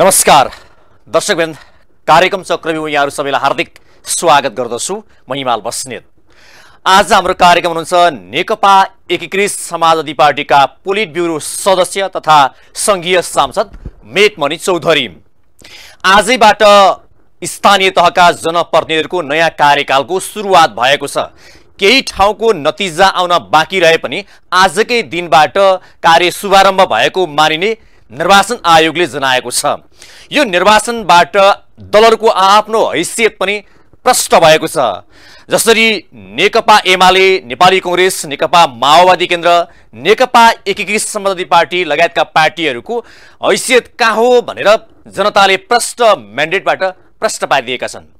नमस्कार दर्शकबिन कार्यक्रम चक्रव्यू यहाँहरू सबैलाई हार्दिक स्वागत गर्दछु म हिमाल बस्नेत आज हाम्रो कार्यक्रम हुनुहुन्छ नेकपा एकीकृत समाजवादी पार्टीका पोलिट ब्युरो सदस्य तथा सङ्घीय सांसद मेटमणि चौधरी आजैबाट स्थानीय तहका जनप्रतिनिधिहरूको नयाँ कार्यकालको सुरुवात भएको छ केही ठाउँको नतिजा आउन बाँकी रहे पनि आजकै दिनबाट कार्य शुभारम्भ भएको मानिने निर्वाचन आयोगले जनाएको छ यो निर्वाचनबाट दलहरूको आआफ्नो हैसियत पनि प्रष्ट भएको छ जसरी नेकपा एमाले नेपाली कङ्ग्रेस नेकपा माओवादी केन्द्र नेकपा एकीकृत समाजवादी पार्टी लगायतका पार्टीहरूको हैसियत कहाँ हो भनेर जनताले प्रष्ट म्यान्डेटबाट प्रष्ट पारिदिएका छन्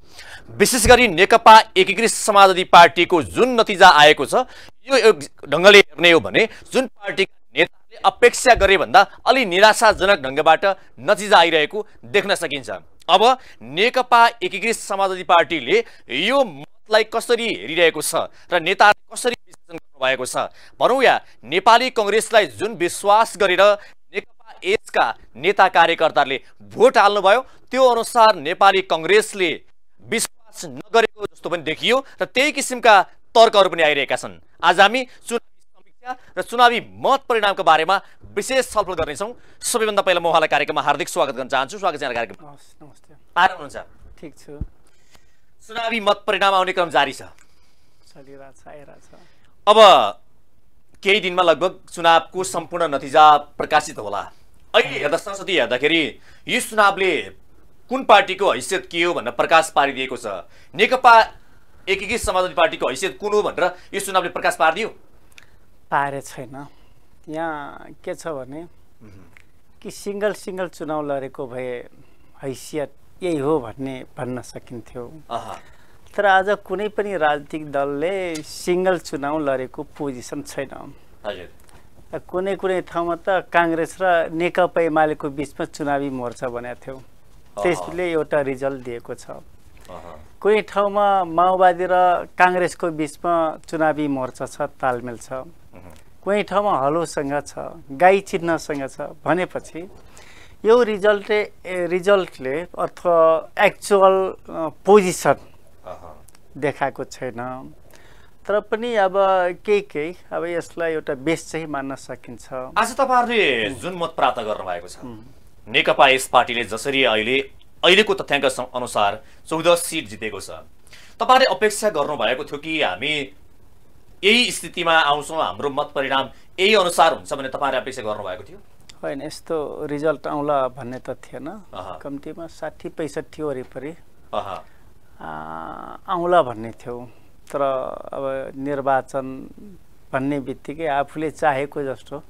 विशेष गरी नेकपा एकीकृत समाजवादी पार्टीको जुन नतिजा आएको छ यो ढङ्गले हेर्ने हो भने जुन पार्टीका अपेक्षा गरे भन्दा अलि निराशाजनक ढङ्गबाट नतिजा आइरहेको देख्न सकिन्छ अब नेकपा एकीकृत समाजवादी पार्टीले यो मतलाई कसरी हेरिरहेको छ र नेता कसरी विश्लेषण गर्नुभएको छ भनौँ या नेपाली कङ्ग्रेसलाई जुन विश्वास गरेर नेकपा एजका नेता कार्यकर्ताले भोट हाल्नुभयो त्यो अनुसार नेपाली कङ्ग्रेसले विश्वास नगरेको जस्तो पनि देखियो र त्यही किसिमका तर्कहरू पनि आइरहेका छन् आज हामी चुनाव र चुनावी मत परिणामको बारेमा विशेष छलफल गर्नेछौँ सबैभन्दा पहिला म उहाँलाई कार्यक्रममा हार्दिक स्वागत गर्न चाहन्छु स्वागत छ कार्यक्रम नमस्ते आएर हुनुहुन्छ ठिक छु चुनावी मत परिणाम आउने क्रम जारी छ अब केही दिनमा लगभग चुनावको सम्पूर्ण नतिजा प्रकाशित होला अहिले हेर्दा संसदीय हेर्दाखेरि यो चुनावले कुन पार्टीको हैसियत के हो भनेर प्रकाश पारिदिएको छ नेकपा एकीकृत समाजवादी पार्टीको हैसियत कुन हो भनेर यो चुनावले प्रकाश पारिदियो पारे छैन यहाँ के छ भने कि सिङ्गल सिङ्गल चुनाउ लडेको भए हैसियत यही हो भन्ने भन्न सकिन्थ्यो तर आज कुनै पनि राजनीतिक दलले सिङ्गल चुनाउ लडेको पोजिसन छैन कुनै कुनै ठाउँमा त काङ्ग्रेस र नेकपा एमालेको बिचमा चुनावी मोर्चा बनाएको थियो त्यसले एउटा रिजल्ट दिएको छ कुनै ठाउँमा माओवादी र काङ्ग्रेसको बिचमा चुनावी मोर्चा छ तालमेल छ कुनै ठाउँमा हलोसँग छ गाई चिन्हसँग छ भनेपछि यो रिजल्टले रिजल्टले अथवा एक्चुअल पोजिसन देखाएको छैन तर पनि अब केही केही अब यसलाई एउटा बेस चाहिँ मान्न सकिन्छ आज तपाईँहरूले जुन मत प्राप्त गर्नुभएको छ नेकपा यस पार्टीले जसरी अहिले अहिलेको तथ्याङ्क अनुसार चौध सिट जितेको छ तपाईँहरूले अपेक्षा गर्नुभएको थियो कि हामी यही स्थितिमा आउँछौँ हाम्रो मत परिणाम यही अनुसार हुन्छ भने तपाईँहरूले अपेक्षा गर्नुभएको थियो होइन यस्तो रिजल्ट आउला भन्ने त थिएन कम्तीमा साठी पैँसठी वरिपरि आउँला भन्ने थियो तर अब निर्वाचन भन्ने बित्तिकै आफूले चाहेको जस्तो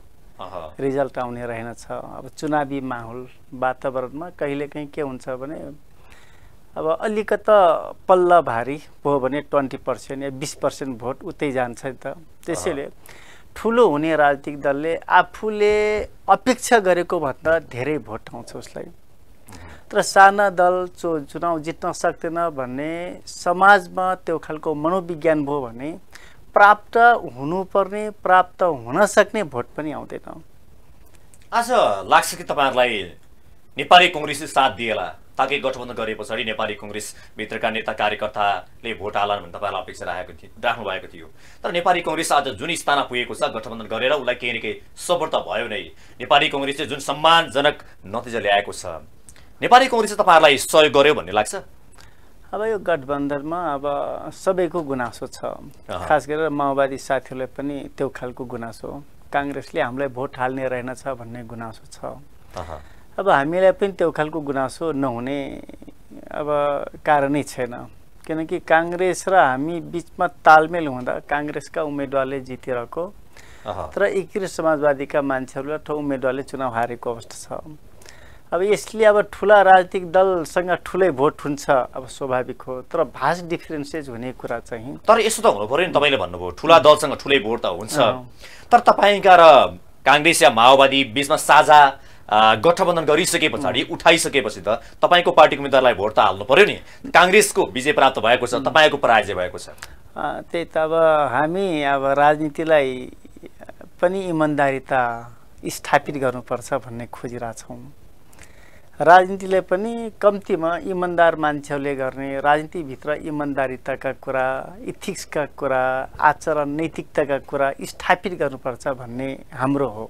रिजल्ट आउने रहेनछ अब चुनावी माहौल वातावरणमा कहिलेकाहीँ के हुन्छ भने अब अलिकता पल्ल भारी भयो भने ट्वेन्टी पर्सेन्ट या बिस पर्सेन्ट भोट उतै जान्छ नि त त्यसैले ठुलो हुने राजनीतिक दलले आफूले अपेक्षा गरेको भन्दा धेरै भोट आउँछ उसलाई तर साना दल चो चुनाव जित्न सक्दैन भन्ने समाजमा त्यो खालको मनोविज्ञान भयो भने प्राप्त हुनुपर्ने प्राप्त हुन सक्ने भोट पनि आउँदैन आज लाग्छ कि तपाईँहरूलाई नेपाली कङ्ग्रेसले साथ दिएला ताकि गठबन्धन गरे पछाडि नेपाली कङ्ग्रेसभित्रका नेता कार्यकर्ताले भोट हालान् भन्ने तपाईँलाई अपेक्षा राखेको थियो राख्नु भएको थियो तर नेपाली कङ्ग्रेस आज जुन स्थानमा पुगेको छ गठबन्धन गरेर उसलाई केही न केही त भयो नै नेपाली कङ्ग्रेसले जुन सम्मानजनक नतिजा ल्याएको छ नेपाली कङ्ग्रेसले तपाईँहरूलाई सहयोग गर्यो भन्ने लाग्छ अब यो गठबन्धनमा अब सबैको गुनासो छ खास गरेर माओवादी साथीहरूलाई पनि त्यो खालको गुनासो काङ्ग्रेसले हामीलाई भोट हाल्ने रहेनछ भन्ने गुनासो छ अब हामीलाई पनि त्यो खालको गुनासो नहुने अब कारणै छैन किनकि काङ्ग्रेस र हामी बिचमा तालमेल हुँदा काङ्ग्रेसका उम्मेदवारले जितिरहेको तर एकीकृत समाजवादीका मान्छेहरूलाई ठो उम्मेदवारले चुनाव हारेको अवस्था छ अब यसले अब ठुला राजनीतिक दलसँग ठुलै भोट हुन्छ अब स्वाभाविक हो तर भास डिफरेन्सेज हुने कुरा चाहिँ तर यस्तो त हुनु पऱ्यो नि तपाईँले भन्नुभयो ठुला दलसँग ठुलै भोट त हुन्छ तर तपाईँका र काङ्ग्रेस या माओवादी बिचमा साझा गठबन्धन गरिसके पछाडि उठाइसकेपछि त तपाईँको पार्टीको उम्मेद्वारलाई भोट त हाल्नु पर्यो नि काङ्ग्रेसको विजय प्राप्त भएको छ तपाईँको पराजय भएको छ त्यही त अब हामी अब राजनीतिलाई पनि इमान्दारिता स्थापित गर्नुपर्छ भन्ने खोजिरहेछौँ राजनीतिले पनि कम्तीमा इमान्दार मान्छेहरूले गर्ने राजनीतिभित्र इमान्दारिताका कुरा इथिक्सका कुरा आचरण नैतिकताका कुरा स्थापित गर्नुपर्छ भन्ने हाम्रो हो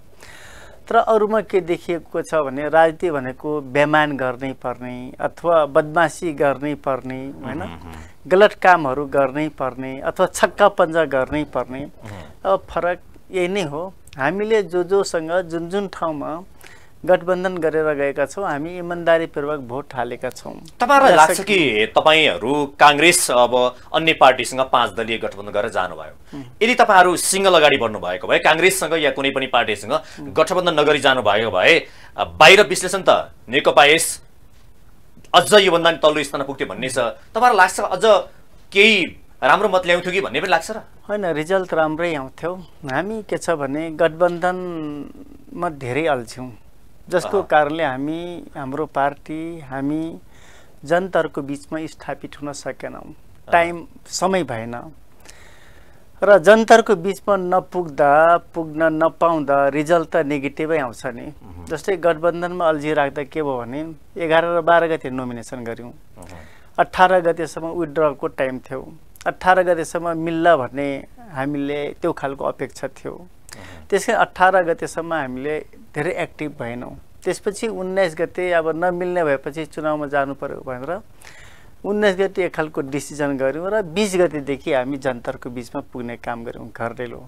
तर अरूमा के देखिएको छ भने राजनीति भनेको बेमान गर्नै पर्ने अथवा बदमासी गर्नै पर्ने होइन गलत कामहरू गर्नै पर्ने अथवा छक्का पन्जा गर्नै पर्ने अब फरक यही नै हो हामीले जो जोसँग जुन जुन ठाउँमा गठबन्धन गरेर गएका छौँ हामी इमान्दारीपूर्वक भोट हालेका छौँ तपाईँलाई लाग्छ कि तपाईँहरू काङ्ग्रेस अब अन्य पार्टीसँग पाँच दलीय गठबन्धन गरेर जानुभयो यदि तपाईँहरू सिङ्गल अगाडि बढ्नु भएको भए काङ्ग्रेससँग या कुनै पनि पार्टीसँग गठबन्धन नगरी जानुभएको भए बाहिर विश्लेषण त नेकपा यस अझ योभन्दा तल्लो स्थान पुग्थ्यो भन्ने छ तपाईँलाई लाग्छ अझ केही राम्रो मत ल्याउँथ्यो कि भन्ने पनि लाग्छ र होइन रिजल्ट राम्रै आउँथ्यो हामी के छ भने गठबन्धनमा धेरै अल्छ्यौँ जसको कारणले हामी हाम्रो पार्टी हामी जनताहरूको बिचमा स्थापित हुन सकेनौँ टाइम समय भएन र जनताहरूको बिचमा नपुग्दा पुग्न नपाउँदा रिजल्ट त नेगेटिभै आउँछ नि जस्तै गठबन्धनमा अल्झी राख्दा के भयो भने एघार र बाह्र गते नोमिनेसन गऱ्यौँ अठार गतेसम्म विथड्रको टाइम थियो अठार गतेसम्म मिल्ला भन्ने हामीले त्यो खालको अपेक्षा थियो त्यस कारण अठार गतेसम्म हामीले धेरै एक्टिभ भएनौँ त्यसपछि उन्नाइस गते अब नमिल्ने भएपछि चुनावमा जानु पऱ्यो भनेर उन्नाइस गते एक खालको डिसिजन गऱ्यौँ र बिस गतेदेखि हामी जनताको बिचमा पुग्ने काम गऱ्यौँ घरडेलो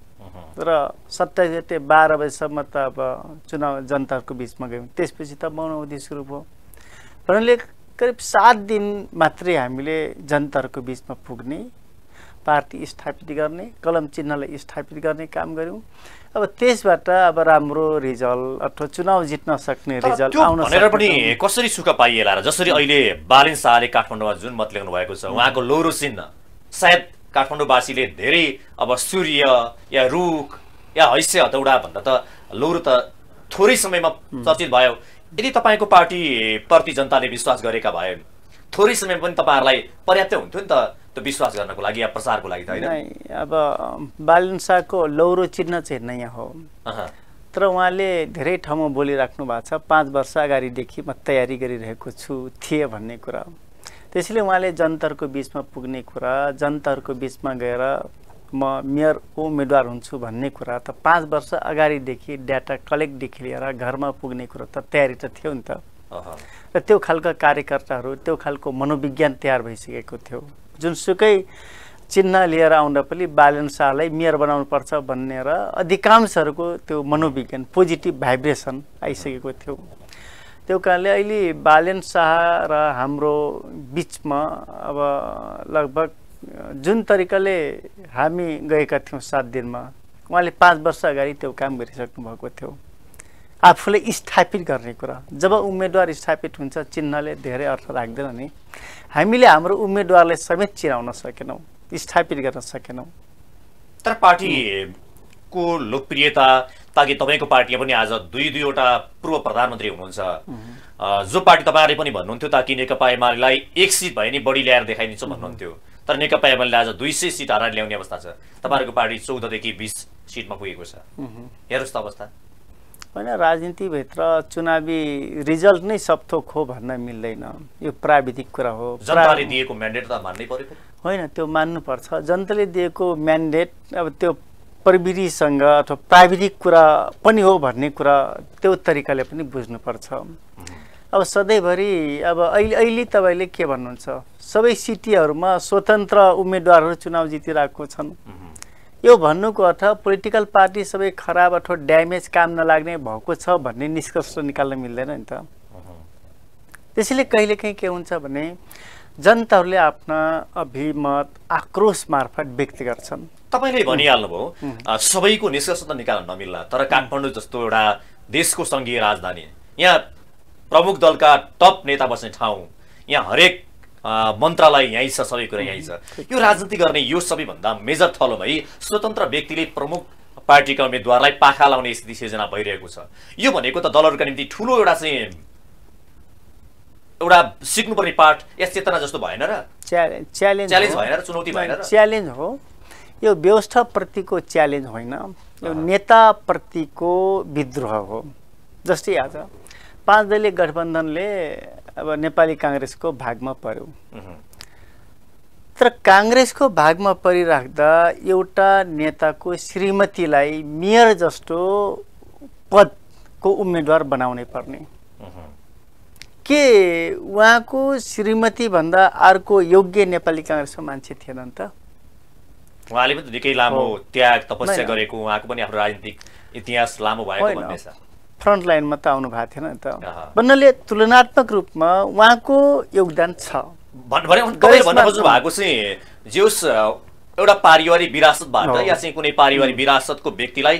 र सत्ताइस गते बाह्र बजीसम्म त अब चुनाव जनताहरूको बिचमा गयौँ त्यसपछि त उद्देश्य सुरु भयो भन्नाले करिब सात दिन मात्रै हामीले जनताहरूको बिचमा पुग्ने पार्टी स्थापित गर्ने कलम चिन्हलाई स्थापित गर्ने काम गऱ्यौँ अब त्यसबाट अब राम्रो रिजल्ट अथवा चुनाव जित्न सक्ने रिजल्ट आउन भनेर पनि कसरी सुख पाइएला र जसरी अहिले बालिन शाहले काठमाडौँमा जुन मत लेख्नु भएको छ उहाँको लोरो चिन्ह सायद काठमाडौँवासीले धेरै अब सूर्य या रुख या हैस्य हतौडा भन्दा त लोरो त थोरै समयमा चर्चित भयो यदि तपाईँको पार्टीप्रति जनताले विश्वास गरेका भए थोरै समय पनि तपाईँहरूलाई पर्याप्त हुन्थ्यो नि त त्यो विश्वास गर्नको लागि या प्रचारको लागि त होइन अब बालन लौरो चिन्ह चाहिँ नयाँ हो तर उहाँले धेरै ठाउँमा बोलिराख्नु भएको छ पाँच वर्ष अगाडिदेखि म तयारी गरिरहेको छु थिएँ भन्ने कुरा त्यसैले उहाँले जनताहरूको बिचमा पुग्ने कुरा जनताहरूको बिचमा गएर म मेयर उम्मेदवार हुन्छु भन्ने कुरा त पाँच वर्ष अगाडिदेखि डाटा कलेक्टदेखि लिएर घरमा पुग्ने कुरो त तयारी त थियो नि त र त्यो खालका कार्यकर्ताहरू त्यो खालको मनोविज्ञान तयार भइसकेको थियो जुनसुकै चिन्ह लिएर आउँदा पनि बालन शाहलाई मेयर बनाउनुपर्छ भन्ने र अधिकांशहरूको त्यो मनोविज्ञान पोजिटिभ भाइब्रेसन आइसकेको थियो त्यो कारणले अहिले बालन शाह र हाम्रो बिचमा अब लगभग जुन तरिकाले हामी गएका थियौँ सात दिनमा उहाँले पाँच वर्ष अगाडि त्यो काम गरिसक्नु भएको थियो आफूले स्थापित गर्ने कुरा जब उम्मेदवार स्थापित हुन्छ चिन्हले धेरै अर्थ राख्दैन नि हामीले हाम्रो उम्मेद्वारलाई समेत चिनाउन सकेनौँ स्थापित गर्न सकेनौँ तर पार्टीको लोकप्रियता ताकि तपाईँको पार्टी पनि आज दुई दुईवटा पूर्व प्रधानमन्त्री हुनुहुन्छ जो पार्टी तपाईँहरूले पनि भन्नुहुन्थ्यो ताकि नेकपा एमालेलाई एक सिट भए नि बढी ल्याएर देखाइदिन्छ भन्नुहुन्थ्यो तर नेकपा एमाले आज दुई सय सिट हराएर ल्याउने अवस्था छ तपाईँहरूको पार्टी चौधदेखि बिस सिटमा पुगेको छ हेर्नुहोस् त अवस्था होइन राजनीतिभित्र चुनावी रिजल्ट नै सब हो भन्न मिल्दैन यो प्राविधिक कुरा हो जनताले दिएको म्यान्डेट त मान्नै होइन त्यो मान्नुपर्छ जनताले दिएको म्यान्डेट अब त्यो प्रविधिसँग अथवा प्राविधिक कुरा पनि हो भन्ने कुरा त्यो तरिकाले पनि बुझ्नुपर्छ अब सधैँभरि अब अहिले अहिले तपाईँले के भन्नुहुन्छ सबै सिटीहरूमा स्वतन्त्र उम्मेदवारहरू चुनाव जितिरहेको छन् यो भन्नुको अर्थ पोलिटिकल पार्टी सबै खराब अथवा ड्यामेज काम नलाग्ने भएको छ भन्ने निष्कर्ष निकाल्न मिल्दैन नि त त्यसैले कहिलेकाहीँ के हुन्छ भने जनताहरूले आफ्ना अभिमत आक्रोश मार्फत व्यक्त गर्छन् तपाईँले भनिहाल्नुभयो सबैको निष्कर्ष त निकाल्न नमिल्ला तर काठमाडौँ जस्तो एउटा देशको सङ्घीय राजधानी यहाँ प्रमुख दलका टप नेता बस्ने ठाउँ यहाँ हरेक मन्त्रालय यहीँ छ सबै कुरा यहीँ छ यो राजनीति गर्ने यो सबैभन्दा मेजर थलो भई स्वतन्त्र व्यक्तिले प्रमुख पार्टीका उम्मेद्वारलाई पाखा लाउने स्थिति सिर्जना भइरहेको छ यो भनेको त दलहरूका निम्ति ठुलो एउटा चाहिँ एउटा सिक्नुपर्ने पाठ या चेतना जस्तो भएन र च्यालेन्ज च्यालेन्ज भएन र चुनौती भएन च्यालेन्ज हो यो व्यवस्थाप्रतिको च्यालेन्ज होइन यो नेताप्रतिको विद्रोह हो जस्तै आज पाँच दलीय गठबन्धनले अब नेपाली काङ्ग्रेसको भागमा पर्यो तर काङ्ग्रेसको भागमा परिराख्दा एउटा नेताको श्रीमतीलाई मेयर जस्तो पदको उम्मेदवार बनाउनै पर्ने के उहाँको श्रीमतीभन्दा अर्को योग्य नेपाली काङ्ग्रेसको मान्छे थिएनन् त उहाँले पनि निकै लामो त्याग तपस्या गरेको उहाँको पनि आफ्नो राजनीतिक इतिहास लामो भएको फ्रन्ट लाइनमा त आउनु भएको थिएन त भन्नाले तुलनात्मक रूपमा उहाँको योगदान छ भएको चाहिँ एउटा पारिवारिक विरासतबाट या चाहिँ कुनै पारिवारिक विरासतको व्यक्तिलाई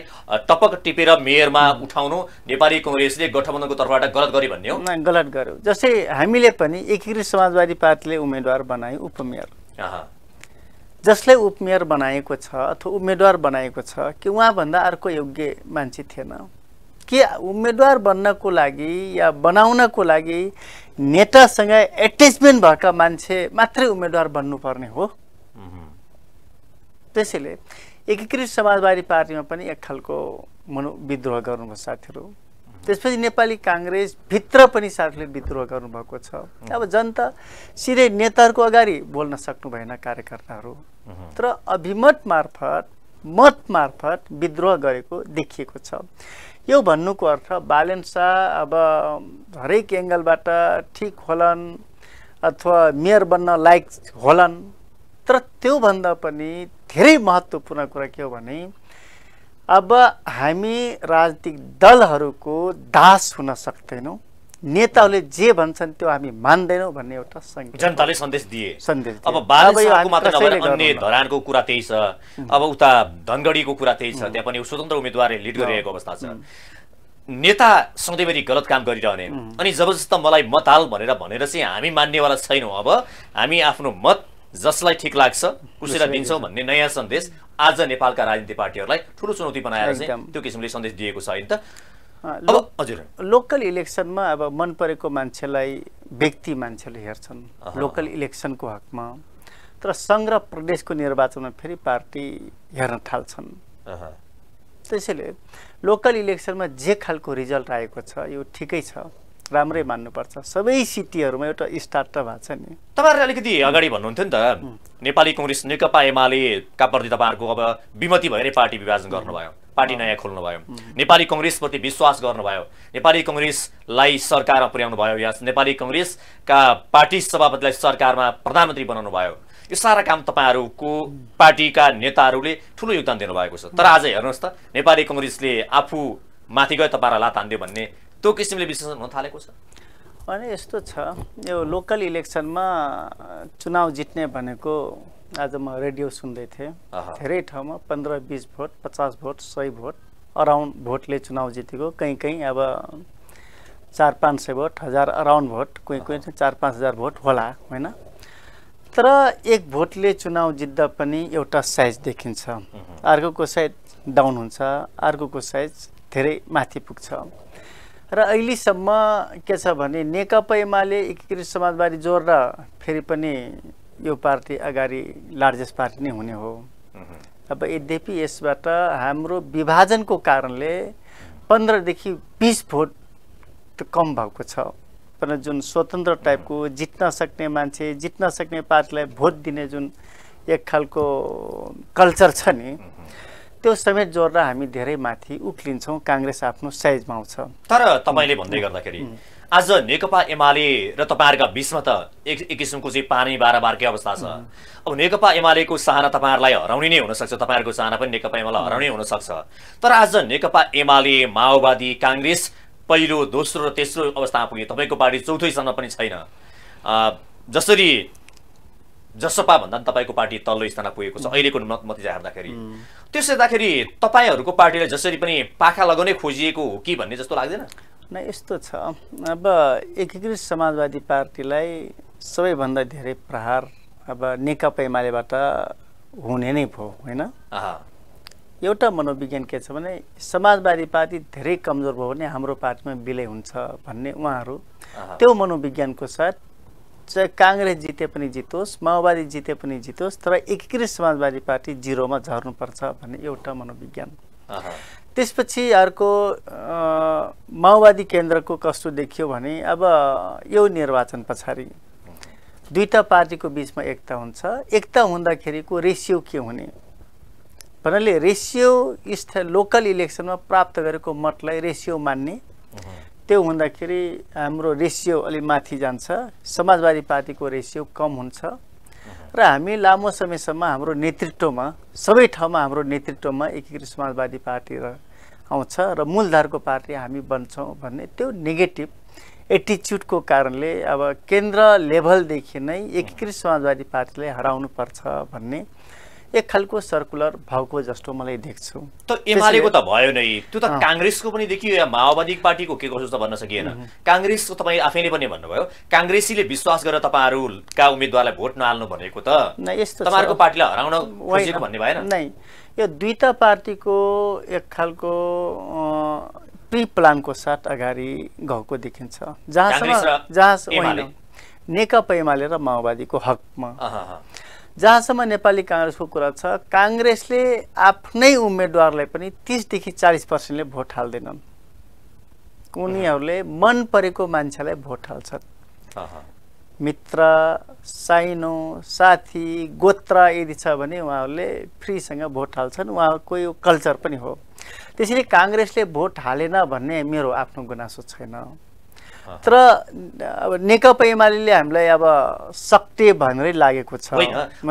टपक टिपेर मेयरमा उठाउनु नेपाली कङ्ग्रेसले गठबन्धनको तर्फबाट गलत गर्यो भन्ने हो गलत गर्यो जस्तै हामीले पनि एकीकृत समाजवादी पार्टीले उम्मेद्वार बनायो उपमेयर जसले उपमेयर बनाएको छ अथवा उम्मेद्वार बनाएको छ कि उहाँभन्दा अर्को योग्य मान्छे थिएन के उम्मेदवार बन्नको लागि या बनाउनको लागि नेतासँग एट्याचमेन्ट भएका मान्छे मात्रै उम्मेदवार बन्नुपर्ने हो त्यसैले एकीकृत समाजवादी पार्टीमा पनि एक खालको मनो विद्रोह गर्नुभयो साथीहरू त्यसपछि नेपाली काङ्ग्रेसभित्र पनि साथीले विद्रोह गर्नुभएको छ अब जनता सिधै नेताहरूको अगाडि बोल्न सक्नु भएन कार्यकर्ताहरू तर अभिमत मार्फत मत मार्फत विद्रोह गरेको देखिएको छ यो भन्नुको अर्थ बालेन्सा अब हरेक एङ्गलबाट ठिक होलान् अथवा मेयर बन्न लायक होलान् तर त्योभन्दा पनि धेरै महत्त्वपूर्ण कुरा के हो भने अब हामी राजनीतिक दलहरूको दास हुन सक्दैनौँ नेताहरूले जे भन्छन् त्यो हामी मान्दैनौँ भन्ने एउटा जनताले सन्देश दिए सन्देश अब अन्य धरानको कुरा त्यही छ अब उता धनगढीको कुरा त्यही छ त्यहाँ पनि स्वतन्त्र उम्मेद्वारले लिड गरिरहेको अवस्था छ नेता सधैँभरि गलत काम गरिरहने अनि जबरजस्त मलाई मत हाल भनेर भनेर चाहिँ हामी मान्नेवाला छैनौँ अब हामी आफ्नो मत जसलाई ठिक लाग्छ उसैलाई दिन्छौँ भन्ने नयाँ सन्देश आज नेपालका राजनीतिक पार्टीहरूलाई ठुलो चुनौती बनाएर चाहिँ त्यो किसिमले सन्देश दिएको छ होइन त हजुर लोकल इलेक्सनमा अब मन परेको मान्छेलाई व्यक्ति मान्छेले हेर्छन् लोकल इलेक्सनको हकमा तर सङ्ग्रह प्रदेशको निर्वाचनमा फेरि पार्टी हेर्न थाल्छन् त्यसैले लोकल इलेक्सनमा जे खालको रिजल्ट आएको छ यो ठिकै छ राम्रै मान्नुपर्छ सबै सिटीहरूमा एउटा स्टार्ट त भएको छ नि तपाईँहरूले अलिकति अगाडि भन्नुहुन्थ्यो नि त नेपाली कङ्ग्रेस नेकपा एमालेका प्रति तपाईँहरूको अब विमति भएरै पार्टी विभाजन गर्नुभयो पार्टी नयाँ खोल्नुभयो नेपाली कङ्ग्रेसप्रति विश्वास गर्नुभयो नेपाली कङ्ग्रेसलाई सरकारमा पुर्याउनु भयो या नेपाली कङ्ग्रेसका पार्टी सभापतिलाई सरकारमा प्रधानमन्त्री बनाउनु भयो यो सारा काम तपाईँहरूको पार्टीका नेताहरूले ठुलो योगदान दिनुभएको छ तर आज हेर्नुहोस् त नेपाली कङ्ग्रेसले आफू माथि गयो तपाईँलाई लात हान्दियो भन्ने त्यो किसिमले विश्लेषण हुन थालेको छ अनि यस्तो छ यो लोकल इलेक्सनमा चुनाव जित्ने भनेको आज म रेडियो सुन्दै थिएँ धेरै ठाउँमा पन्ध्र बिस भोट पचास भोट सय भोट अराउन्ड भोटले चुनाव जितेको कहीँ कहीँ अब चार पाँच सय भोट हजार अराउन्ड भोट कोही कोही चाहिँ चार पाँच हजार भोट होला होइन तर एक भोटले चुनाव जित्दा पनि एउटा साइज देखिन्छ अर्कोको साइज डाउन हुन्छ अर्कोको साइज धेरै माथि पुग्छ र अहिलेसम्म के छ भने नेकपा एमाले एकीकृत समाजवादी जोड फेरि पनि यो पार्टी अगाडि लार्जेस्ट पार्टी नै हुने हो अब यद्यपि यसबाट हाम्रो विभाजनको कारणले पन्ध्रदेखि बिस भोट त कम भएको छ तर जुन स्वतन्त्र टाइपको जित्न सक्ने मान्छे जित्न सक्ने पार्टीलाई भोट दिने जुन एक खालको कल्चर छ नि त्यो समेत जोडेर हामी धेरै माथि उक्लिन्छौँ काङ्ग्रेस आफ्नो साइजमा आउँछ तर तपाईँले भन्दै गर्दाखेरि आज नेकपा एमाले र तपाईँहरूका बिचमा त एक एक किसिमको चाहिँ पानी बाह्रबारकै अवस्था छ अब नेकपा एमालेको चाहना तपाईँहरूलाई हराउने नै हुनसक्छ तपाईँहरूको चाहना पनि नेकपा एमाले हराउने हुनसक्छ तर आज नेकपा एमाले माओवादी काङ्ग्रेस पहिलो दोस्रो र तेस्रो अवस्थामा पुग्यो तपाईँको पार्टी चौथो स्थानमा पनि छैन जसरी जसपा भन्दा पनि तपाईँको पार्टी तल्लो स्थानमा पुगेको छ अहिलेको नतिजा हेर्दाखेरि त्यसो हेर्दाखेरि तपाईँहरूको पार्टीलाई जसरी पनि पाखा लगाउनै खोजिएको हो कि भन्ने जस्तो लाग्दैन घटना यस्तो छ अब एकीकृत समाजवादी पार्टीलाई सबैभन्दा धेरै प्रहार अब नेकपा एमालेबाट हुने नै भयो होइन एउटा मनोविज्ञान के छ भने समाजवादी पार्टी धेरै कमजोर भयो भने हाम्रो पार्टीमा विलय हुन्छ भन्ने उहाँहरू त्यो मनोविज्ञानको साथ चाहे काङ्ग्रेस जिते पनि जितोस् माओवादी जिते पनि जितोस् तर एकीकृत समाजवादी पार्टी जिरोमा झर्नुपर्छ भन्ने एउटा मनोविज्ञान त्यसपछि अर्को माओवादी केन्द्रको कस्तो देखियो भने अब यो निर्वाचन पछाडि दुईवटा पार्टीको बिचमा एकता हुन्छ एकता हुँदाखेरिको रेसियो के हुने भन्नाले रेसियो स्थ लोकल इलेक्सनमा प्राप्त गरेको मतलाई रेसियो मान्ने त्यो हुँदाखेरि हाम्रो रेसियो अलि माथि जान्छ समाजवादी पार्टीको रेसियो कम हुन्छ र हामी लामो समयसम्म हाम्रो नेतृत्वमा सबै ठाउँमा हाम्रो नेतृत्वमा एकीकृत समाजवादी पार्टी र आउँछ र मूलधारको पार्टी हामी बन्छौँ भन्ने त्यो नेगेटिभ एटिच्युडको कारणले अब केन्द्र लेभलदेखि नै एकीकृत समाजवादी पार्टीलाई पर्छ भन्ने एक खालको सर्कुलर भएको जस्तो मलाई देख्छु त एमालेको त भयो नै त्यो त काङ्ग्रेसको पनि देखियो या माओवादी पार्टीको के कसो त भन्न सकिएन काङ्ग्रेसको तपाईँ आफैले पनि भन्नुभयो काङ्ग्रेसीले विश्वास गरेर तपाईँहरूका उम्मेद्वारलाई भोट नहाल्नु भनेको त तपाईँहरूको पार्टीलाई हराउन खोजेको भन्ने भएन नै यो दुईटा पार्टीको एक खालको प्रि प्लानको साथ अगाडि गएको देखिन्छ जहाँसम्म जहाँ नेकपा एमाले र माओवादीको हकमा जहाँसम्म नेपाली काङ्ग्रेसको कुरा छ काङ्ग्रेसले आफ्नै उम्मेदवारलाई पनि तिसदेखि चालिस पर्सेन्टले भोट हाल्दैनन् उनीहरूले मन परेको मान्छेलाई भोट हाल्छन् मित्र साइनो साथी गोत्र यदि छ भने उहाँहरूले फ्रीसँग भोट हाल्छन् उहाँको यो कल्चर पनि हो त्यसरी काङ्ग्रेसले भोट हालेन भन्ने मेरो आफ्नो गुनासो छैन तर अब नेकपा एमाले हामीलाई अब सक्ते भनेरै लागेको छ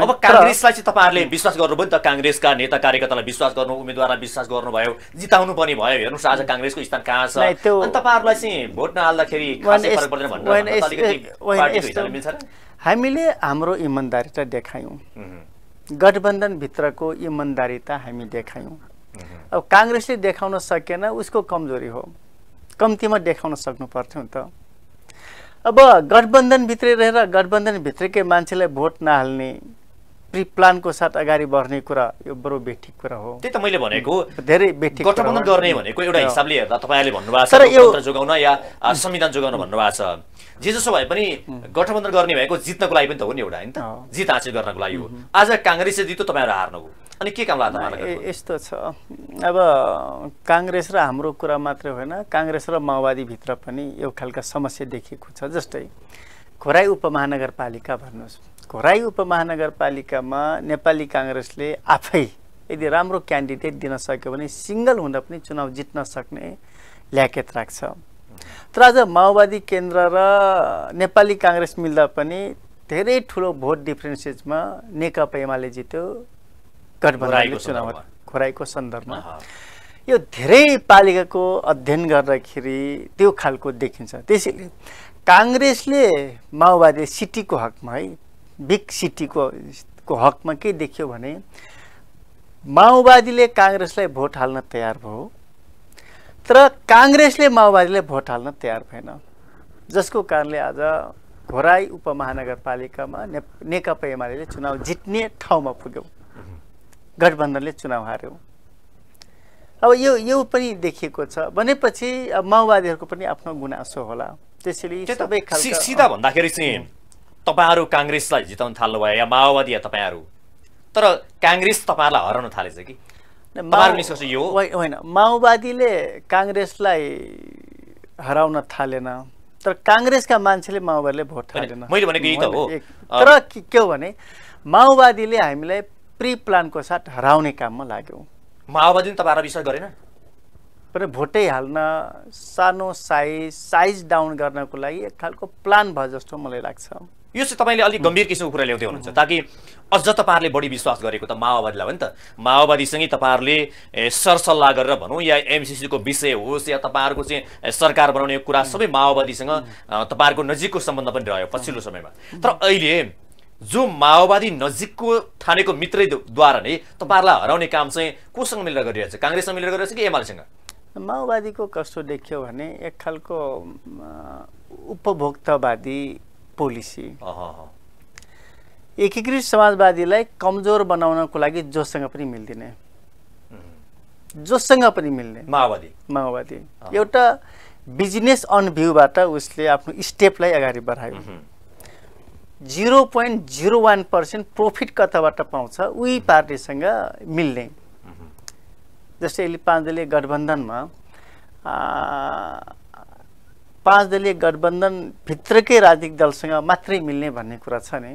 अब काङ्ग्रेसलाई चाहिँ तपाईँहरूले विश्वास गर्नुभयो नि त काङ्ग्रेसका नेता कार्यकर्तालाई विश्वास गर्नु उम्मेद्वारलाई विश्वास गर्नुभयो जिताउनु पनि भयो हेर्नुहोस् आज काङ्ग्रेसको स्थान कहाँ छ तपाईँहरूलाई चाहिँ भोट नहाल्दाखेरि हामीले हाम्रो त देखायौँ गठबन्धनभित्रको त हामी देखायौँ अब काङ्ग्रेसले देखाउन सकेन उसको कमजोरी हो कम्तीमा देखाउन सक्नु पर्थ्यो नि त अब गठबन्धनभित्रै रहेर गठबन्धनभित्रकै मान्छेलाई भोट नहाल्ने प्लानको साथ अगाडि बढ्ने कुरा यो बरु बेठिक कुरा हो त्यही त मैले भनेको धेरै बेठिक गठबन्धन गर्ने भनेको एउटा हिसाबले हेर्दा तपाईँले भन्नुभएको छ जोगाउन या संविधान जोगाउन भन्नुभएको छ जे जसो भए पनि गठबन्धन गर्ने भनेको जित्नको लागि पनि त हो नि एउटा होइन त जित हासिल गर्नको लागि हो आज चाहिँ जित्यो तपाईँहरू हार्नु हो अनि के काम लाग्छ यस्तो छ अब काङ्ग्रेस र हाम्रो कुरा मात्रै होइन काङ्ग्रेस र माओवादीभित्र पनि यो खालका समस्या देखिएको छ जस्तै खोराई उपमहानगरपालिका भन्नुहोस् राई उपमहानगरपालिकामा नेपाली काङ्ग्रेसले आफै यदि राम्रो क्यान्डिडेट दिन सक्यो भने सिङ्गल हुँदा पनि चुनाव जित्न सक्ने ल्याकेत राख्छ तर आज माओवादी केन्द्र र नेपाली काङ्ग्रेस मिल्दा पनि धेरै ठुलो भोट डिफ्रेन्सेसमा नेकपा एमाले जित्यो गठबन्धनको चुनाव खोराईको सन्दर्भमा यो धेरै पालिकाको अध्ययन गर्दाखेरि त्यो खालको देखिन्छ त्यसैले काङ्ग्रेसले माओवादी सिटीको हकमा है बिग सिटीको को हकमा के देखियो भने माओवादीले काङ्ग्रेसलाई भोट हाल्न तयार भयो तर काङ्ग्रेसले माओवादीलाई भोट हाल्न तयार भएन जसको कारणले आज घोराई उपमहानगरपालिकामा ने नेकपा एमाले चुनाव जित्ने ठाउँमा पुग्यो गठबन्धनले चुनाव हार्यो अब यो यो पनि देखिएको छ भनेपछि माओवादीहरूको पनि आफ्नो गुनासो होला त्यसैले सबै सिधा भन्दाखेरि चाहिँ तपाईँहरू काङ्ग्रेसलाई जिताउन थाल्नु भयो या माओवादी या तपाईँहरू तर काङ्ग्रेस तपाईँहरूलाई हराउन थालेछ कि निष्कर्ष यो होइन माओवादीले काङ्ग्रेसलाई हराउन थालेन तर काङ्ग्रेसका मान्छेले माओवादीले भोट थालेन मैले भनेको यही त हो तर के हो भने माओवादीले हामीलाई प्री प्लानको साथ हराउने काममा लाग्यौँ माओवादीले तपाईँहरू विश्वास गरेन पनि भोटै हाल्न सानो साइज साइज डाउन गर्नको लागि एक खालको प्लान भयो जस्तो मलाई लाग्छ यो चाहिँ तपाईँले अलिक गम्भीर किसिमको कुरा ल्याउँदै हुनुहुन्छ ताकि अझ तपाईँहरूले बढी विश्वास गरेको त माओवादीलाई हो नि त माओवादीसँगै तपाईँहरूले सरसल्लाह गरेर भनौँ या एमसिसीको विषय होस् या तपाईँहरूको चाहिँ सरकार बनाउने कुरा सबै माओवादीसँग तपाईँहरूको नजिकको सम्बन्ध पनि रह्यो पछिल्लो समयमा तर अहिले जो माओवादी नजिकको ठानेको मित्रैद्वारा नै तपाईँहरूलाई हराउने काम चाहिँ कोसँग मिलेर गरिरहेछ काङ्ग्रेससँग मिलेर गरिरहेछ कि एमालेसँग माओवादीको कस्तो देख्यो भने एक खालको उपभोक्तावादी पोलिसी एकीकृत समाजवादीलाई कमजोर बनाउनको लागि जोसँग पनि मिल्दिने जोसँग पनि मिल्ने माओवादी माओवादी एउटा बिजनेस अन भ्यूबाट उसले आफ्नो स्टेपलाई अगाडि बढायो zero point zero one percent profit कताबाट पाउँछ उही पार्टीसँग मिल्ने जस्तै अहिले दलीय गठबन्धनमा पाँच दलीय भित्रकै राजनीतिक दलसँग मात्रै मिल्ने भन्ने कुरा छ नि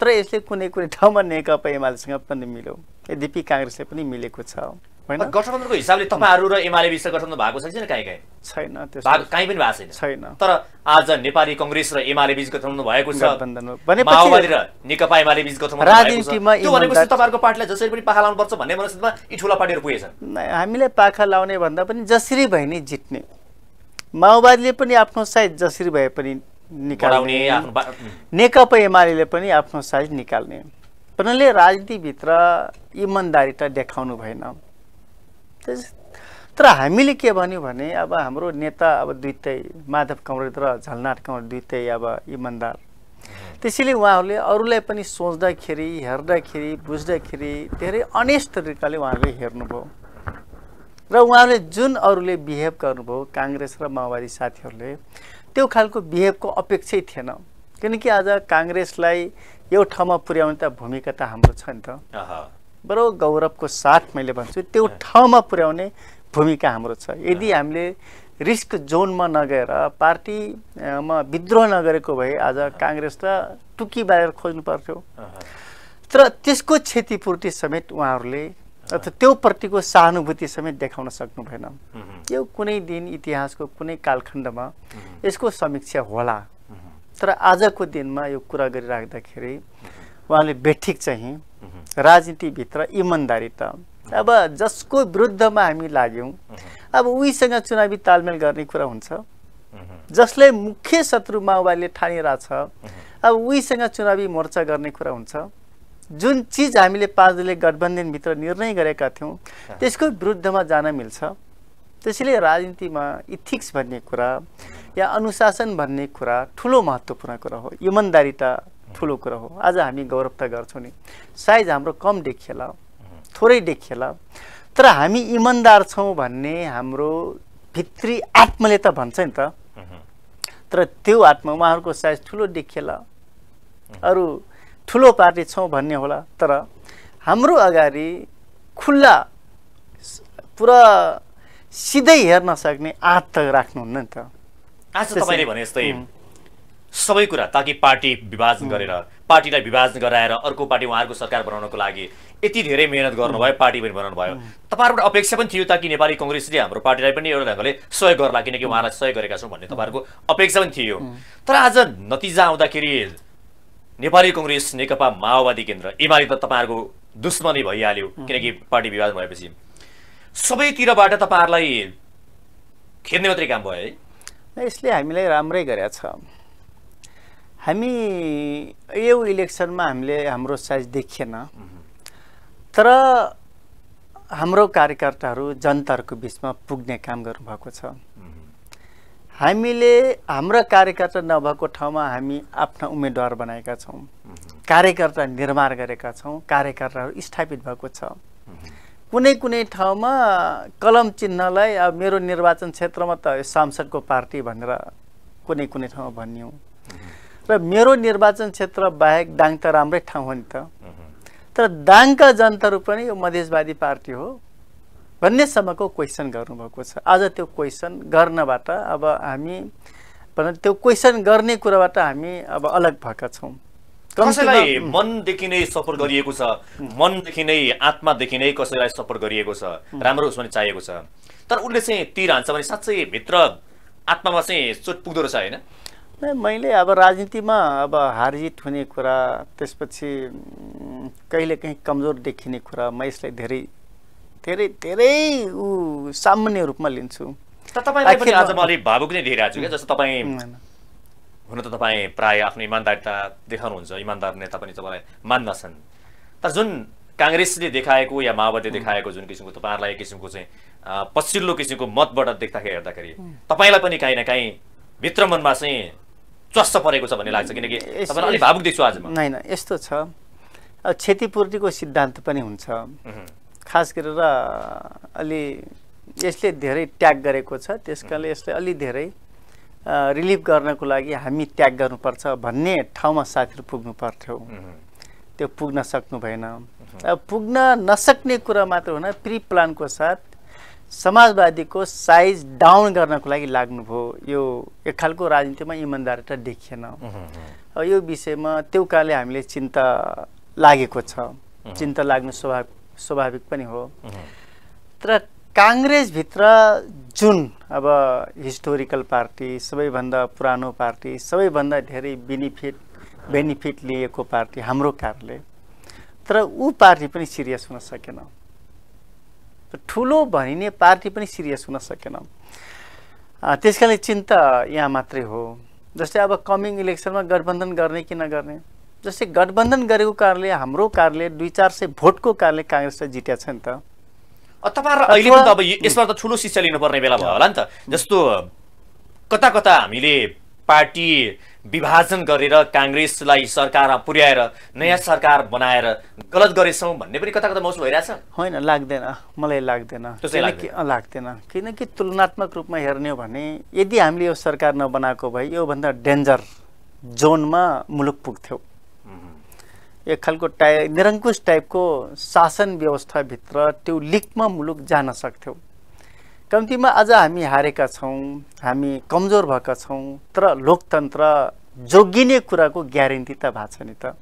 तर यसले कुनै कुनै ठाउँमा नेकपा एमालेसँग पनि मिल्यो यद्यपि काङ्ग्रेसले पनि मिलेको छ होइन गठबन्धनको हिसाबले तपाईँहरू र एमाले बिच गठबन्धन भएको छ कि छैन काहीँ काहीँ छैन त्यो काहीँ पनि भएको छैन छैन तर आज नेपाली कङ्ग्रेस र एमाले बिच गठबन्धन भएको छ माओवादी र नेकपा एमाले बिच गठबन्धन राजनीतिमा त्यो भनेको तपाईँहरूको पार्टीलाई जसरी पनि पाखा लाउनुपर्छ भन्ने मनस्थितिमा यी ठुला पार्टीहरू पुगेछन् हामीलाई पाखा लाउने भन्दा पनि जसरी भए नि जित्ने माओवादीले पनि आफ्नो साइज जसरी भए पनि निकाल्ने नेकपा एमाले पनि आफ्नो साइज निकाल्ने उनीहरूले राजनीतिभित्र इमान्दारी त देखाउनु भएन तर हामीले के भन्यो भने अब हाम्रो नेता अब दुइटै माधव कमरेड र झलनाथ कमरेड दुइटै अब इमान्दार त्यसैले उहाँहरूले अरूलाई पनि सोच्दाखेरि हेर्दाखेरि बुझ्दाखेरि धेरै अनेस्ट तरिकाले उहाँहरूले हेर्नुभयो र उहाँले जुन अरूले बिहेभ गर्नुभयो काङ्ग्रेस र माओवादी साथीहरूले त्यो खालको बिहेभको अपेक्षै थिएन किनकि आज काङ्ग्रेसलाई यो ठाउँमा पुर्याउने त भूमिका त हाम्रो छ नि त बरु गौरवको साथ मैले भन्छु त्यो ठाउँमा पुर्याउने भूमिका हाम्रो छ यदि हामीले रिस्क जोनमा नगएर पार्टीमा विद्रोह नगरेको भए आज काङ्ग्रेस त टुकी बाहिर खोज्नु पर्थ्यो तर त्यसको क्षतिपूर्ति समेत उहाँहरूले त्यो प्रतिको सहानुभूति समेत देखाउन सक्नु भएन यो कुनै दिन इतिहासको कुनै कालखण्डमा यसको समीक्षा होला तर आजको दिनमा यो कुरा गरिराख्दाखेरि उहाँले बेठिक चाहिँ राजनीतिभित्र इमान्दारी त अब जसको विरुद्धमा हामी लाग्यौँ अब उहीसँग चुनावी तालमेल गर्ने कुरा हुन्छ जसले मुख्य शत्रु माओवादीले ठानिरहेछ अब उहीसँग चुनावी मोर्चा गर्ने कुरा हुन्छ जुन चिज हामीले पाँच दलीय गठबन्धनभित्र निर्णय गरेका थियौँ त्यसको विरुद्धमा जान मिल्छ त्यसैले राजनीतिमा इथिक्स भन्ने कुरा या अनुशासन भन्ने कुरा ठुलो महत्त्वपूर्ण कुरा हो इमान्दारिता ठुलो कुरा हो आज हामी गौरव त गर्छौँ नि सायद हाम्रो कम देखिएला थोरै देखिएला तर हामी इमान्दार छौँ भन्ने हाम्रो भित्री आत्माले त भन्छ नि त तर त्यो आत्मा उहाँहरूको साइज ठुलो देखिएला अरू ठुलो पार्टी छौँ भन्ने होला तर हाम्रो अगाडि खुल्ला पुरा सिधै हेर्न सक्ने आँट त राख्नुहुन्न नि त आज तपाईँले भने जस्तै सबै कुरा ताकि पार्टी विभाजन गरेर पार्टीलाई विभाजन गराएर अर्को पार्टी उहाँहरूको सरकार बनाउनको लागि यति धेरै मिहिनेत गर्नुभयो पार्टी पनि बनाउनु भयो तपाईँहरूबाट अपेक्षा पनि थियो ताकि नेपाली कङ्ग्रेसले हाम्रो पार्टीलाई पनि एउटा ढङ्गले सहयोग गर्ला किनकि उहाँलाई सहयोग गरेका छौँ भन्ने तपाईँहरूको अपेक्षा पनि थियो तर आज नतिजा आउँदाखेरि नेपाली कङ्ग्रेस नेकपा माओवादी केन्द्र एमाले त तपाईँहरूको दुश्मनी भइहाल्यो किनकि पार्टी विवाद भएपछि सबैतिरबाट तपाईँहरूलाई खेद्ने मात्रै काम भयो है यसले हामीलाई राम्रै गरेछ हामी यो इलेक्सनमा हामीले हाम्रो साइज देखिएन तर हाम्रो कार्यकर्ताहरू जनताहरूको बिचमा पुग्ने काम गर्नुभएको छ हामीले हाम्रा कार्यकर्ता नभएको ठाउँमा हामी आफ्ना उम्मेदवार बनाएका छौँ कार्यकर्ता निर्माण गरेका छौँ कार्यकर्ताहरू स्थापित भएको छ कुनै कुनै ठाउँमा कलम चिन्हलाई अब मेरो निर्वाचन क्षेत्रमा त सांसदको पार्टी भनेर कुनै कुनै ठाउँमा भनियो र मेरो निर्वाचन क्षेत्र बाहेक दाङ त राम्रै ठाउँ हो नि त तर दाङका जनताहरू पनि यो मधेसवादी पार्टी हो भन्नेसम्मको क्वेसन गर्नुभएको छ आज त्यो क्वेसन गर्नबाट अब हामी त्यो क्वेसन गर्ने कुराबाट हामी अब अलग भएका छौँ कसैलाई मनदेखि नै सफर गरिएको छ मनदेखि नै आत्मादेखि नै कसैलाई सफर गरिएको छ राम्रो भने चाहिएको छ तर उसले चाहिँ तिर हान्छ भने साँच्चै भित्र आत्मामा चाहिँ चोट पुग्दो रहेछ होइन मैले अब राजनीतिमा अब हारजित हुने कुरा त्यसपछि कहिलेकाहीँ कमजोर देखिने कुरा म यसलाई धेरै धेरै धेरै ऊ सामान्य रूपमा लिन्छु भावुक नै देखिरहेको छु क्या जस्तो तपाईँ हुन त तपाईँ प्राय आफ्नो इमान्दारिता देखाउनुहुन्छ इमान्दार नेता पनि तपाईँलाई मान्दछन् तर जुन काङ्ग्रेसले देखाएको या माओवादीले देखाएको जुन किसिमको तपाईँहरूलाई एक किसिमको चाहिँ पछिल्लो किसिमको मतबाट देख्दाखेरि हेर्दाखेरि तपाईँलाई पनि काहीँ न काहीँ भित्र मनमा चाहिँ चस्त परेको छ भन्ने लाग्छ किनकि अलिक भावुक देख्छु आज होइन यस्तो छ क्षतिपूर्तिको सिद्धान्त पनि हुन्छ खास गरेर अलि यसले धेरै ट्याग गरेको छ त्यस कारणले यसले अलि धेरै रिलिफ गर्नको लागि हामी ट्याग गर्नुपर्छ भन्ने ठाउँमा साथीहरू पुग्नु पर्थ्यो त्यो पुग्न सक्नु भएन अब पुग्न नसक्ने कुरा मात्र होइन प्रि प्लानको साथ समाजवादीको साइज डाउन गर्नको लागि लाग्नुभयो यो एक खालको राजनीतिमा इमान्दारिता देखिएन यो विषयमा त्यो कारणले हामीले चिन्ता लागेको छ चिन्ता लाग्नु स्वभाव स्वाभाविक पनि हो तर काङ्ग्रेसभित्र जुन अब हिस्टोरिकल पार्टी सबैभन्दा पुरानो पार्टी सबैभन्दा धेरै बेनिफिट बेनिफिट लिएको पार्टी हाम्रो कारले तर ऊ पार्टी पनि सिरियस हुन सकेन ठुलो भनिने पार्टी पनि सिरियस हुन सकेन त्यस कारणले चिन्ता यहाँ मात्रै हो जस्तै अब कमिङ इलेक्सनमा गठबन्धन गर्ने कि नगर्ने जस्तै गठबन्धन गरेको कारणले हाम्रो कारणले दुई चार सय भोटको कारणले काङ्ग्रेसलाई जितेका छ नि त तपाईँहरू अहिले पनि त अब यसमा त ठुलो शिक्षा लिनुपर्ने बेला भयो होला नि त जस्तो कता कता हामीले पार्टी विभाजन गरेर काङ्ग्रेसलाई सरकारमा पुर्याएर नयाँ सरकार बनाएर गलत गरेछौँ भन्ने पनि कता कता महसुस भइरहेछ होइन लाग्दैन मलाई लाग्दैन लाग्दैन किनकि तुलनात्मक रूपमा हेर्ने हो भने यदि हामीले यो सरकार नबनाएको भए योभन्दा डेन्जर जोनमा मुलुक पुग्थ्यौँ एक खालको टाइ निरङ्कुश टाइपको शासन व्यवस्थाभित्र त्यो लिकमा मुलुक जान सक्थ्यौँ कम्तीमा आज हामी हारेका छौँ हामी कमजोर भएका छौँ तर लोकतन्त्र जोगिने कुराको ग्यारेन्टी त भएको छ नि त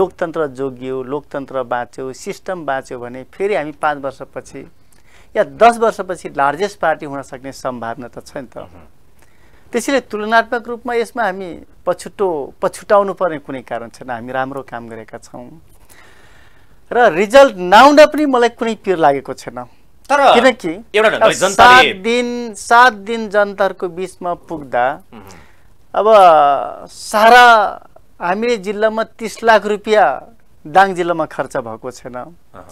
लोकतन्त्र जोगियो लोकतन्त्र बाँच्यो सिस्टम बाँच्यो भने फेरि हामी पाँच वर्षपछि या दस वर्षपछि लार्जेस्ट पार्टी हुन सक्ने सम्भावना त छ नि त त्यसैले तुलनात्मक रूपमा यसमा हामी पछुटो पछुटाउनु पर्ने कुनै कारण छैन हामी राम्रो काम गरेका छौँ र रिजल्ट नआउन पनि मलाई कुनै पिर लागेको छैन तर किनकि सात दिन सात दिन जनताहरूको बिचमा पुग्दा अब सारा हामीले जिल्लामा तिस लाख रुपियाँ दाङ जिल्लामा खर्च भएको छैन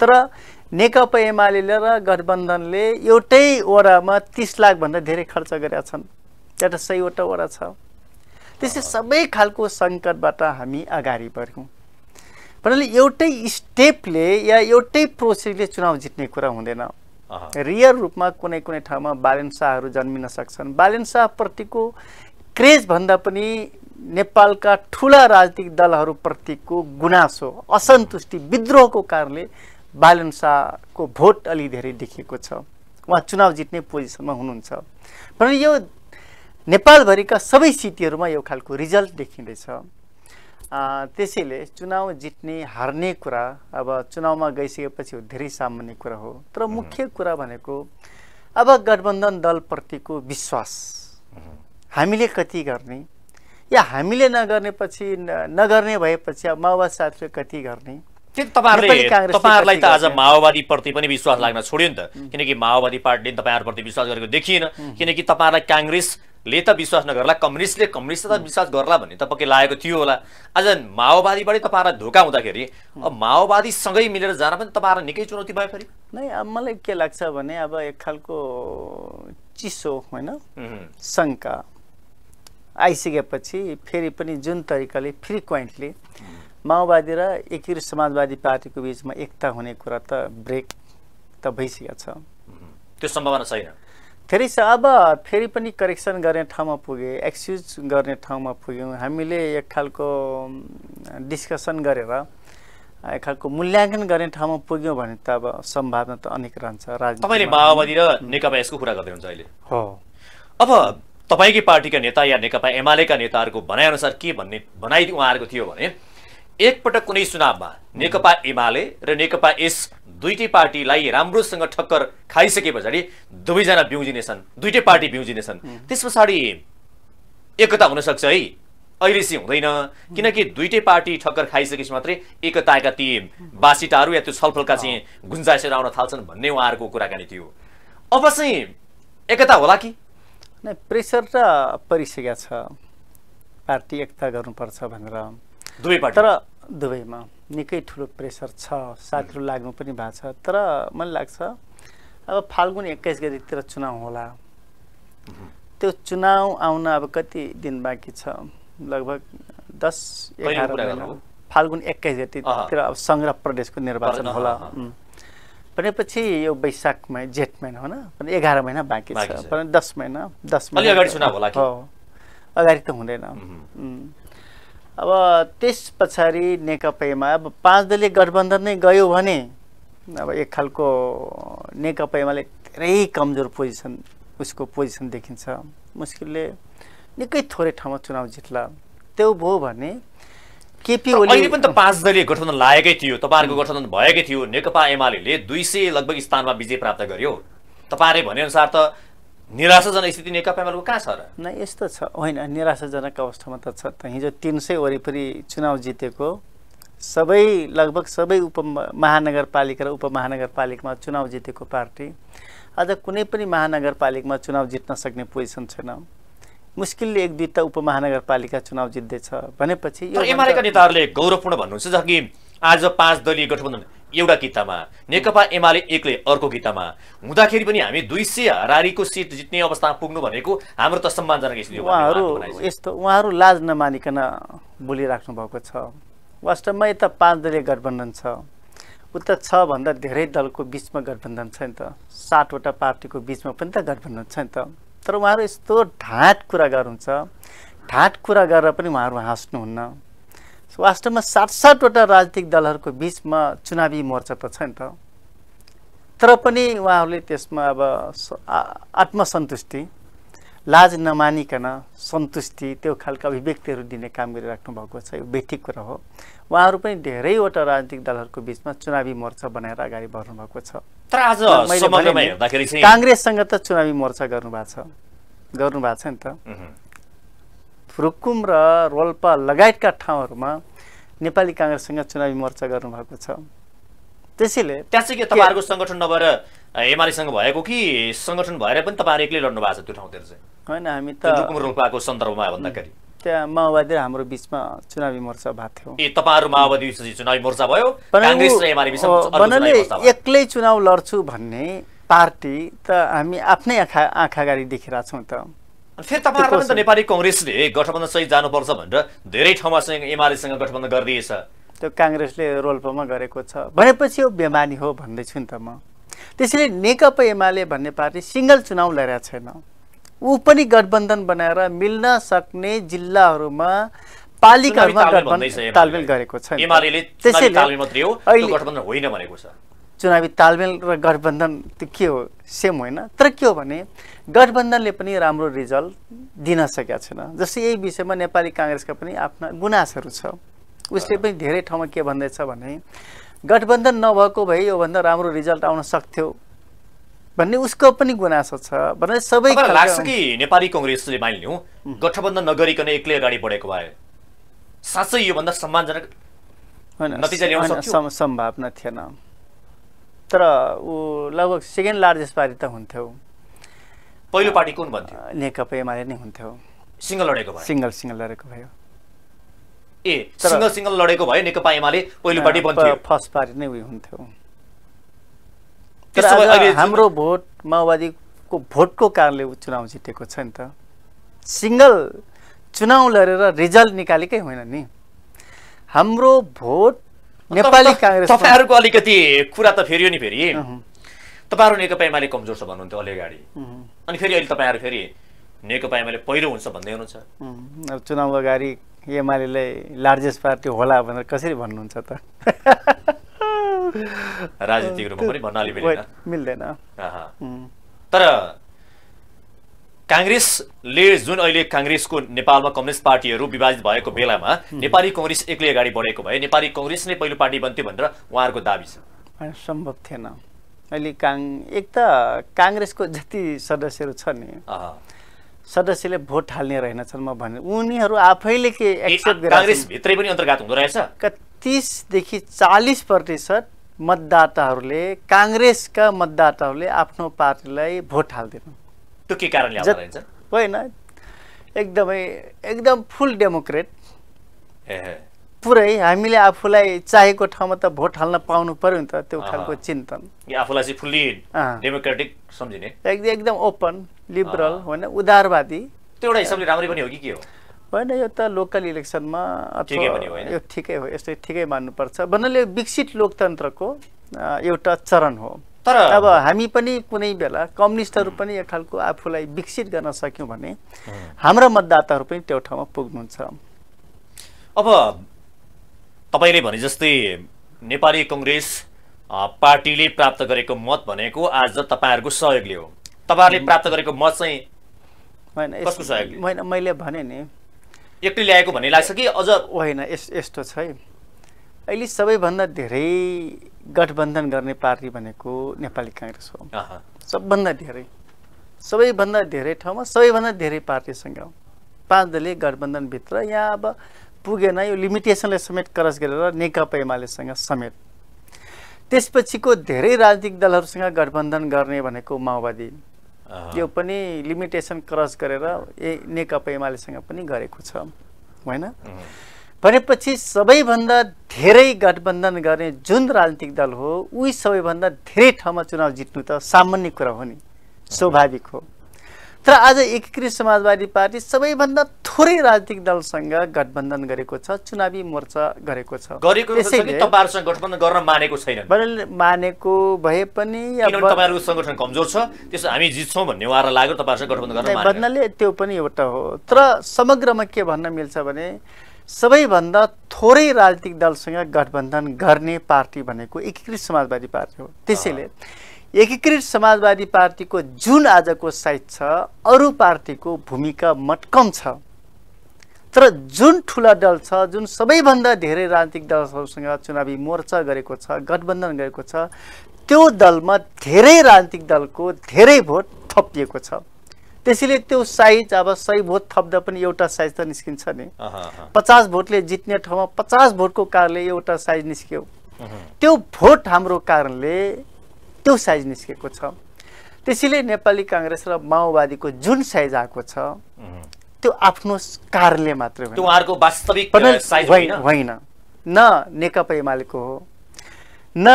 तर नेकपा एमाले र गठबन्धनले एउटै वडामा तिस लाखभन्दा धेरै खर्च गरेका छन् एउटा सयवटा वडा छ त्यसै सबै खालको सङ्कटबाट हामी अगाडि बढ्यौँ भन्नाले एउटै स्टेपले या एउटै प्रोसेसले चुनाव जित्ने कुरा हुँदैन रियल रूपमा कुनै कुनै ठाउँमा शाहहरू जन्मिन सक्छन् बालेन्साप्रतिको क्रेजभन्दा पनि नेपालका ठुला राजनीतिक दलहरूप्रतिको गुनासो असन्तुष्टि विद्रोहको कारणले बालन शाहको भोट अलि धेरै देखिएको छ उहाँ चुनाव जित्ने पोजिसनमा हुनुहुन्छ भने यो नेपालभरिका सबै सिटीहरूमा यो खालको रिजल्ट देखिँदैछ त्यसैले चुनाव जित्ने हार्ने कुरा अब चुनावमा गइसकेपछि धेरै सामान्य कुरा हो तर मुख्य कुरा भनेको अब गठबन्धन दलप्रतिको विश्वास हामीले कति गर्ने या हामीले नगर्नेपछि नगर्ने भएपछि अब माओवाद साथीले कति गर्ने तपाईँहरूलाई त आज माओवादीप्रति पनि विश्वास लाग्न छोड्यो नि त किनकि माओवादी पार्टीले तपाईँहरूप्रति विश्वास गरेको देखिएन किनकि तपाईँहरूलाई काङ्ग्रेसले त विश्वास नगर्ला कम्युनिस्टले कम्युनिस्टले त विश्वास गर्ला भन्ने त पक्कै लागेको थियो होला आज माओवादीबाटै तपाईँहरूलाई धोका हुँदाखेरि अब माओवादीसँगै मिलेर जान पनि तपाईँहरूलाई निकै चुनौती भयो फेरि नै अब मलाई के लाग्छ भने अब एक खालको चिसो होइन शङ्का आइसकेपछि फेरि पनि जुन तरिकाले फ्रिक्वेन्टली माओवादी र एकीकृत समाजवादी पार्टीको बिचमा एकता हुने कुरा त ब्रेक त भइसकेको छ त्यो सम्भावना छैन फेरि छ अब फेरि पनि करेक्सन गर्ने ठाउँमा पुगे एक्सक्युज गर्ने ठाउँमा पुग्यौँ हामीले एक खालको डिस्कसन गरेर एक खालको मूल्याङ्कन गर्ने ठाउँमा पुग्यौँ भने त अब सम्भावना त अनेक रहन्छ राजनीति तपाईँले माओवादी र नेकपा यसको कुरा गर्दै हुन्छ अहिले हो अब तपाईँकै पार्टीका नेता या नेकपा एमालेका नेताहरूको भनाइअनुसार के भन्ने भनाइ उहाँहरूको थियो भने एकपटक कुनै चुनावमा नेकपा एमाले र नेकपा यस दुईटै पार्टीलाई राम्रोसँग ठक्कर खाइसके पछाडि दुवैजना बिउजिनेछन् दुइटै पार्टी बिउजिनेछन् त्यस पछाडि एकता हुनसक्छ है अहिले चाहिँ हुँदैन किनकि दुइटै पार्टी ठक्कर खाइसकेपछि मात्रै एकताका ती बासिटाहरू या त्यो छलफलका चाहिँ गुन्जाइसहरू आउन थाल्छन् भन्ने उहाँहरूको कुराकानी थियो अब चाहिँ एकता होला कि प्रेसर त परिसकेका छ पार्टी एकता गर्नुपर्छ भनेर पार्टी तर दुवैमा निकै ठुलो प्रेसर छ साथीहरू लाग्नु पनि भएको छ तर मलाई लाग्छ अब फाल्गुन एक्काइस गतितिर चुनाव होला त्यो चुनाव आउन अब कति दिन बाँकी छ लगभग दस एघार फाल्गुन एक्काइस गतितिर अब सङ्ग्रह प्रदेशको निर्वाचन होला भनेपछि यो वैशाखमा जेठ महिना होइन भने एघार महिना बाँकी छ भने दस महिना दस महिना अगाडि त हुँदैन अब त्यस पछाडि नेकपामा अब पाँच दलीय गठबन्धन नै गयो भने अब एक खालको नेकपा एमाले धेरै कमजोर पोजिसन उसको पोजिसन देखिन्छ मुस्किलले निकै थोरै ठाउँमा चुनाव जित्ला त्यो भयो भने केपी ओली पनि त पाँच दलीय गठबन्धन लागेकै थियो तपाईँहरूको गठबन्धन भएकै थियो नेकपा एमाले दुई सय लगभग स्थानमा विजय प्राप्त गर्यो तपाईँले भनेअनुसार त निराशाजनक स्थिति नेकपा एमालेको कहाँ छ र नै यस्तो छ होइन निराशाजनक अवस्थामा त छ त हिजो तिन सय वरिपरि चुनाव जितेको सबै लगभग सबै उप महानगरपालिका र उपमहानगरपालिकामा चुनाव जितेको पार्टी आज कुनै पनि महानगरपालिकामा चुनाव जित्न सक्ने पोजिसन छैन मुस्किलले एक दुईवटा उपमहानगरपालिका चुनाव जित्दैछ भनेपछि यो एमालेका नेताहरूले गौरवपूर्ण भन्नुहुन्छ जहाँ कि आज पाँच दलीय गठबन्धन एउटा कितामा नेकपा एमाले एकले अर्को कितामा हुँदाखेरि पनि हामी दुई सय हरारीको सिट जित्ने अवस्थामा पुग्नु भनेको हाम्रो त सम्मानजनक स्थिति उहाँहरू यस्तो उहाँहरू लाज नमानिकन बोलिराख्नु भएको छ वास्तवमा यता पाँच दलीय गठबन्धन छ उता छ भन्दा धेरै दलको बिचमा गठबन्धन छ नि त सातवटा पार्टीको बिचमा पनि त गठबन्धन छ नि त तर उहाँहरू यस्तो ढाँट कुरा गर्नुहुन्छ ढाँट कुरा गरेर पनि उहाँहरू हाँस्नुहुन्न वास्तवमा सात सातवटा राजनीतिक दलहरूको बिचमा चुनावी मोर्चा त छ नि त तर पनि उहाँहरूले त्यसमा अब आत्मसन्तुष्टि लाज नमानिकन सन्तुष्टि त्यो खालका अभिव्यक्तिहरू दिने काम गरिराख्नु भएको छ यो बेठिक कुरा हो उहाँहरू पनि धेरैवटा राजनीतिक दलहरूको बिचमा चुनावी मोर्चा बनाएर अगाडि बढ्नु भएको छ तर आज काङ्ग्रेससँग त चुनावी मोर्चा गर्नु भएको छ गर्नु भएको छ नि त रुकुम र रोल्पा लगायतका ठाउँहरूमा नेपाली काङ्ग्रेससँग चुनावी मोर्चा गर्नुभएको छ त्यसैले त्यहाँ चाहिँ के तपाईँहरूको सङ्गठन नभएर एमालेसँग भएको कि सङ्गठन भएर पनि तपाईँहरू एक्लै लड्नु भएको छ त्यो ठाउँतिर चाहिँ होइन हामी त रुकुम रोल्पाको सन्दर्भमा भन्दाखेरि त्यहाँ माओवादी र हाम्रो बिचमा चुनावी मोर्चा भएको थियो ए तपाईँहरू माओवादी चुनावी मोर्चा भयो र भन्नाले एक्लै चुनाव लड्छु भन्ने पार्टी त हामी आफ्नै आँखा आँखा अगाडि देखिरहेछौँ त फेरि तपाईँहरू त नेपाली कङ्ग्रेसले गठबन्धन सहित जानुपर्छ भनेर धेरै ठाउँमा एमालेसँग गठबन्धन गरिदिएछ त्यो काङ्ग्रेसले रोल्पामा गरेको छ भनेपछि यो बेमानी हो भन्दैछु नि त म त्यसैले नेकपा एमाले भन्ने पार्टी सिङ्गल चुनाव लडेको छैन ऊ पनि गठबन्धन बनाएर मिल्न सक्ने जिल्लाहरूमा पालिकाहरूमा तालमेल गरेको छ चुनावी तालमेल र गठबन्धन त्यो के हो सेम होइन तर के हो भने गठबन्धनले पनि राम्रो रिजल्ट दिन सकेका छैन जस्तै यही विषयमा नेपाली काङ्ग्रेसका पनि आफ्ना गुनासहरू छ उसले पनि धेरै ठाउँमा के भन्दैछ भने गठबन्धन नभएको भए योभन्दा राम्रो रिजल्ट आउन सक्थ्यो भन्ने उसको पनि गुनासो छ भने सबै लाग्छ कि नेपाली कङ्ग्रेसले मानिलिउँ गठबन्धन नगरिकन एक्लै अगाडि बढेको भए साँच्चै योभन्दा सम्मानजनक होइन सम्भावना थिएन तर ऊ लगभग सेकेन्ड लार्जेस्ट पार्टी त हुन्थ्यो पहिलो पार्टी कुन भन्थ्यो नेकपा एमाले नै हुन्थ्यो सिङ्गल लडेको भयो सिङ्गल सिङ्गल लडेको भयो ए सिङ्गल सिङ्गल लडेको भयो नेकपा एमाले पहिलो पार्टी बन्थ्यो फर्स्ट पार्टी नै उयो हुन्थ्यो हाम्रो भोट माओवादीको भोटको कारणले चुनाव जितेको छ नि त सिङ्गल चुनाव लडेर रिजल्ट निकालेकै होइन नि हाम्रो भोट नेपाली काङ्ग्रेस तपाईँहरूको अलिकति कुरा त फेरियो नि फेरि तपाईँहरू नेकपा एमाले कमजोर छ भन्नुहुन्थ्यो अलि अगाडि अनि फेरि अहिले तपाईँहरू फेरि नेकपा एमाले पहिलो हुन्छ भन्दै हुनुहुन्छ चुनाव अगाडि एमाले लार्जेस्ट पार्टी होला भनेर कसरी भन्नुहुन्छ त राजनीतिक रूपमा पनि भन्न अलि मिल्दैन तर काङ्ग्रेसले जुन अहिले काङ्ग्रेसको नेपालमा कम्युनिस्ट पार्टीहरू विभाजित भएको बेलामा नेपाली कङ्ग्रेस एक्लै अगाडि बढेको भए नेपाली कङ्ग्रेस नै पहिलो पार्टी बन्थ्यो भनेर उहाँहरूको दावी छ सम्भव थिएन अहिले काङ एक त काङ्ग्रेसको जति सदस्यहरू छ नि सदस्यले भोट हाल्ने रहेनछन् म भने उनीहरू आफैले के एक्सेप्ट काङ्ग्रेसभित्रै पनि अन्तर्गत हुँदो रहेछ तिसदेखि चालिस प्रतिशत मतदाताहरूले काङ्ग्रेसका मतदाताहरूले आफ्नो पार्टीलाई भोट हालिदिनु त्यो के कारणले होइन एकदमै एकदम फुल डेमोक्रेट पुरै हामीले आफूलाई चाहेको ठाउँमा त भोट हाल्न पाउनु पर्यो नि त त्यो खालको चिन्तन आफूलाई चाहिँ डेमोक्रेटिक सम्झिने एकदम ओपन लिबरल होइन उदारवादी त्यो एउटा हिसाबले राम्रै पनि हो कि के हो होइन यो त लोकल इलेक्सनमा यो ठिकै हो यसले ठिकै मान्नुपर्छ भन्नाले विकसित लोकतन्त्रको एउटा चरण हो तर अब हामी पनि कुनै बेला कम्युनिस्टहरू पनि एक खालको आफूलाई विकसित गर्न सक्यौँ भने हाम्रो मतदाताहरू पनि त्यो ठाउँमा पुग्नुहुन्छ अब तपाईँले भने जस्तै नेपाली कङ्ग्रेस पार्टीले प्राप्त गरेको मत भनेको आज तपाईँहरूको सहयोगले हो तपाईँहरूले प्राप्त गरेको मत चाहिँ होइन होइन मैले भने नि एक्लै ल्याएको भन्ने लाग्छ कि अझ होइन यस यस्तो छ है अहिले सबैभन्दा धेरै गठबन्धन गर्ने पार्टी भनेको नेपाली काङ्ग्रेस हो सबभन्दा धेरै सबैभन्दा धेरै ठाउँमा सबैभन्दा धेरै पार्टीसँग पाँच दलीय गठबन्धनभित्र यहाँ अब पुगेन यो लिमिटेसनलाई समेत क्रस गरेर नेकपा एमालेसँग समेत त्यसपछिको धेरै राजनीतिक दलहरूसँग गठबन्धन गर्ने भनेको माओवादी यो पनि लिमिटेसन क्रस गरेर ए नेकपा एमालेसँग पनि गरेको छ होइन भनेपछि सबैभन्दा धेरै गठबन्धन गर्ने जुन राजनीतिक दल हो उही सबैभन्दा धेरै ठाउँमा चुनाव जित्नु त सामान्य कुरा हो नि स्वाभाविक हो तर आज एकीकृत समाजवादी पार्टी सबैभन्दा थोरै राजनीतिक दलसँग गठबन्धन गरेको छ चुनावी मोर्चा गरेको छ गठबन्धन गर्न मानेको छैन मानेको भए पनि सङ्गठन कमजोर छ त्यसो हामी जित्छौँ भन्ने लाग्यो तपाईँहरूसँग गठबन्धन गर्न भन्नाले त्यो पनि एउटा हो तर समग्रमा के भन्न मिल्छ भने सबैभन्दा थोरै राजनीतिक दलसँग गठबन्धन गर्ने पार्टी भनेको एकीकृत समाजवादी पार्टी हो त्यसैले एकीकृत समाजवादी पार्टीको जुन आजको साइज छ अरू पार्टीको भूमिका मटकम छ तर जुन ठुला दल छ जुन सबैभन्दा धेरै राजनीतिक दलहरूसँग चुनावी मोर्चा गरेको छ गठबन्धन गरेको छ त्यो दलमा धेरै राजनीतिक दलको धेरै भोट थपिएको छ त्यसैले त्यो साइज अब सही भोट थप्दा पनि एउटा साइज त निस्किन्छ नि पचास भोटले जित्ने ठाउँमा पचास भोटको कारणले एउटा साइज निस्क्यो त्यो भोट हाम्रो कारणले त्यो साइज निस्केको छ त्यसैले नेपाली काङ्ग्रेस र माओवादीको जुन साइज आएको छ त्यो आफ्नो कारणले मात्र होइन न नेकपा एमालेको हो न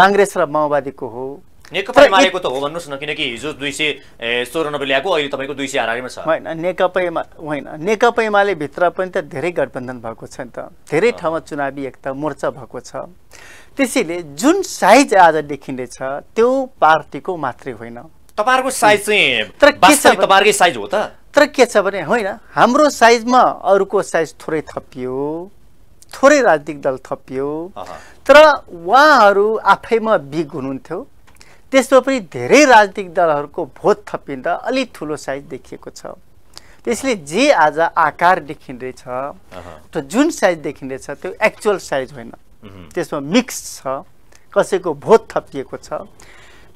काङ्ग्रेस र माओवादीको हो नेकपा मारेको त हो भन्नुहोस् न किनकि हिजो दुई सय सोह्र ल्याएको अहिले तपाईँको दुई सय हारमा छ होइन नेकपामा होइन नेकपा एमाले भित्र पनि त धेरै गठबन्धन भएको छ नि त धेरै ठाउँमा चुनावी एकता मोर्चा भएको छ त्यसैले जुन साइज आज देखिँदैछ त्यो पार्टीको मात्रै होइन तपाईँहरूको साइज चाहिँ तपाईँहरूकै साइज हो त तर के छ भने होइन हाम्रो साइजमा अरूको साइज थोरै थपियो थोरै राजनीतिक दल थपियो तर उहाँहरू आफैमा बिग हुनुहुन्थ्यो त्यसमा पनि धेरै राजनीतिक दलहरूको भोट थपिँदा अलि ठुलो साइज देखिएको छ त्यसले जे आज आकार देखिँदैछ त्यो जुन साइज देखिँदैछ त्यो एक्चुअल साइज होइन त्यसमा मिक्स छ कसैको भोट थपिएको छ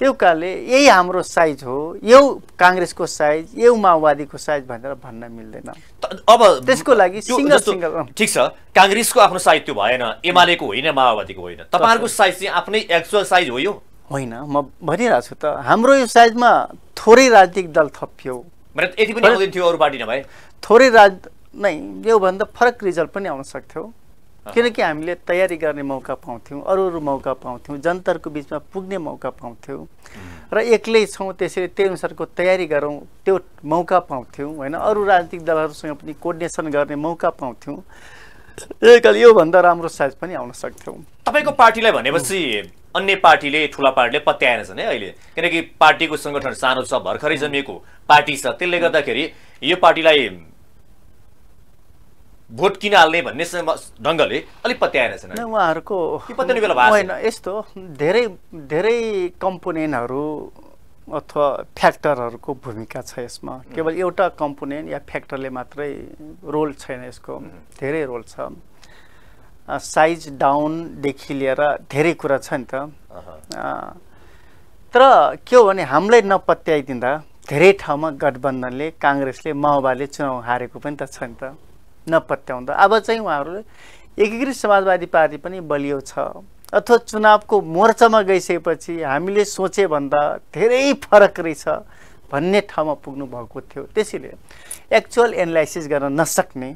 त्यो कारणले यही हाम्रो साइज हो यो काङ्ग्रेसको साइज यो माओवादीको साइज भनेर भन्न मिल्दैन अब त्यसको लागि सिङ्गल सिङ्गल ठिक छ काङ्ग्रेसको आफ्नो साइज त्यो भएन एमालेको होइन माओवादीको होइन तपाईँहरूको साइज चाहिँ आफ्नै एक्चुअल साइज हो यो होइन म भनिरहेको छु त हाम्रो यो साइजमा थोरै राजनीतिक दल थपियो यति पनि आउँदैन थियो अरू पार्टी नभए थोरै राज नै योभन्दा फरक रिजल्ट पनि आउन सक्थ्यो किनकि हामीले तयारी गर्ने मौका पाउँथ्यौँ अरू अरू मौका पाउँथ्यौँ जनताहरूको बिचमा पुग्ने मौका पाउँथ्यौँ र एक्लै छौँ त्यसरी त्यही अनुसारको तयारी गरौँ त्यो मौका पाउँथ्यौँ होइन अरू राजनीतिक दलहरूसँग पनि कोर्डिनेसन गर्ने मौका पाउँथ्यौँ एकल योभन्दा राम्रो साइज पनि आउन सक्थ्यौँ तपाईँको पार्टीलाई भनेपछि अन्य पार्टीले ठुला पार्टीले पत्याएन छन् है अहिले किनकि पार्टीको सङ्गठन सानो छ भर्खरै जन्मिएको पार्टी छ त्यसले गर्दाखेरि यो पार्टीलाई भोट किन हाल्ने भन्ने ढङ्गले अलिक पत्याएन छैन उहाँहरूको यस्तो धेरै धेरै कम्पोनेन्टहरू अथवा फ्याक्टरहरूको भूमिका छ यसमा केवल एउटा कम्पोनेन्ट या फ्याक्टरले मात्रै रोल छैन यसको धेरै रोल छ साइज डाउनदेखि लिएर धेरै कुरा छ नि त तर के हो भने हामीलाई नपत्याइदिँदा धेरै ठाउँमा गठबन्धनले काङ्ग्रेसले माओवादीले चुनाउ हारेको पनि त छ नि त नपत्याउँदा अब चाहिँ उहाँहरूले एकीकृत समाजवादी पार्टी पनि बलियो छ अथवा चुनावको मोर्चामा गइसकेपछि हामीले सोचेभन्दा धेरै फरक रहेछ भन्ने ठाउँमा पुग्नुभएको थियो त्यसैले एक्चुअल एनालाइसिस गर्न नसक्ने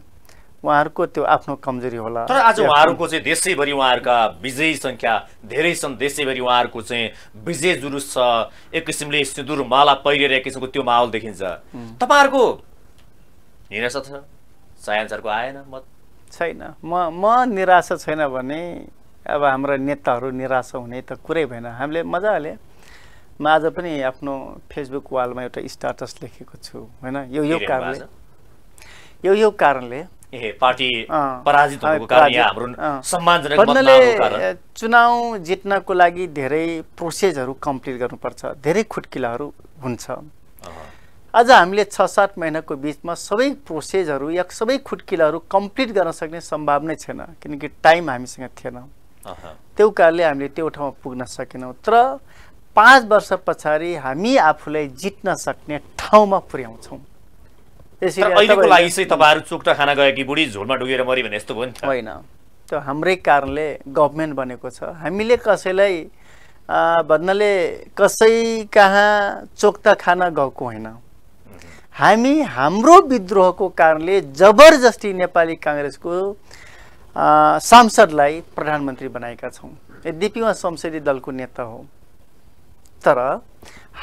उहाँहरूको त्यो आफ्नो कमजोरी होला तर आज उहाँहरूको चाहिँ देशैभरि उहाँहरूका विजयी सङ्ख्या धेरै छन् देशैभरि उहाँहरूको चाहिँ विजय जुलुस छ एक किसिमले सिन्दुरमाला पहिरेर एक किसिमको त्यो माहौल देखिन्छ तपाईँहरूको निराशा छ चाहे अनुसारको आएन मत छैन म म निराशा छैन भने अब हाम्रा नेताहरू निराश हुने त कुरै भएन हामीले मजाले म आज पनि आफ्नो फेसबुक वालमा एउटा स्टाटस लेखेको छु होइन यो यो कारणले यो यो कारणले पार्टी पराजित भन्नाले चुनाव जित्नको लागि धेरै प्रोसेसहरू कम्प्लिट गर्नुपर्छ धेरै खुट्किलाहरू हुन्छ आज हामीले छ सात महिनाको बिचमा सबै प्रोसेसहरू या सबै खुट्किलाहरू कम्प्लिट गर्न सक्ने सम्भावना छैन किनकि टाइम हामीसँग थिएन त्यो कारणले हामीले त्यो ठाउँमा पुग्न सकेनौँ तर पाँच वर्ष पछाडि हामी आफूलाई जित्न सक्ने ठाउँमा पुर्याउँछौँ अहिलेको लागि चाहिँ तपाईँहरू खाना गयो बुढी झोलमा डुगेर यस्तो भयो नि होइन त्यो हाम्रै कारणले गभर्मेन्ट बनेको छ हामीले कसैलाई भन्नाले कसै कहाँ चोक्ता खान गएको होइन हामी हाम्रो विद्रोहको कारणले जबरजस्ती नेपाली काङ्ग्रेसको सांसदलाई प्रधानमन्त्री बनाएका छौँ यद्यपि उहाँ संसदीय दलको नेता हो तर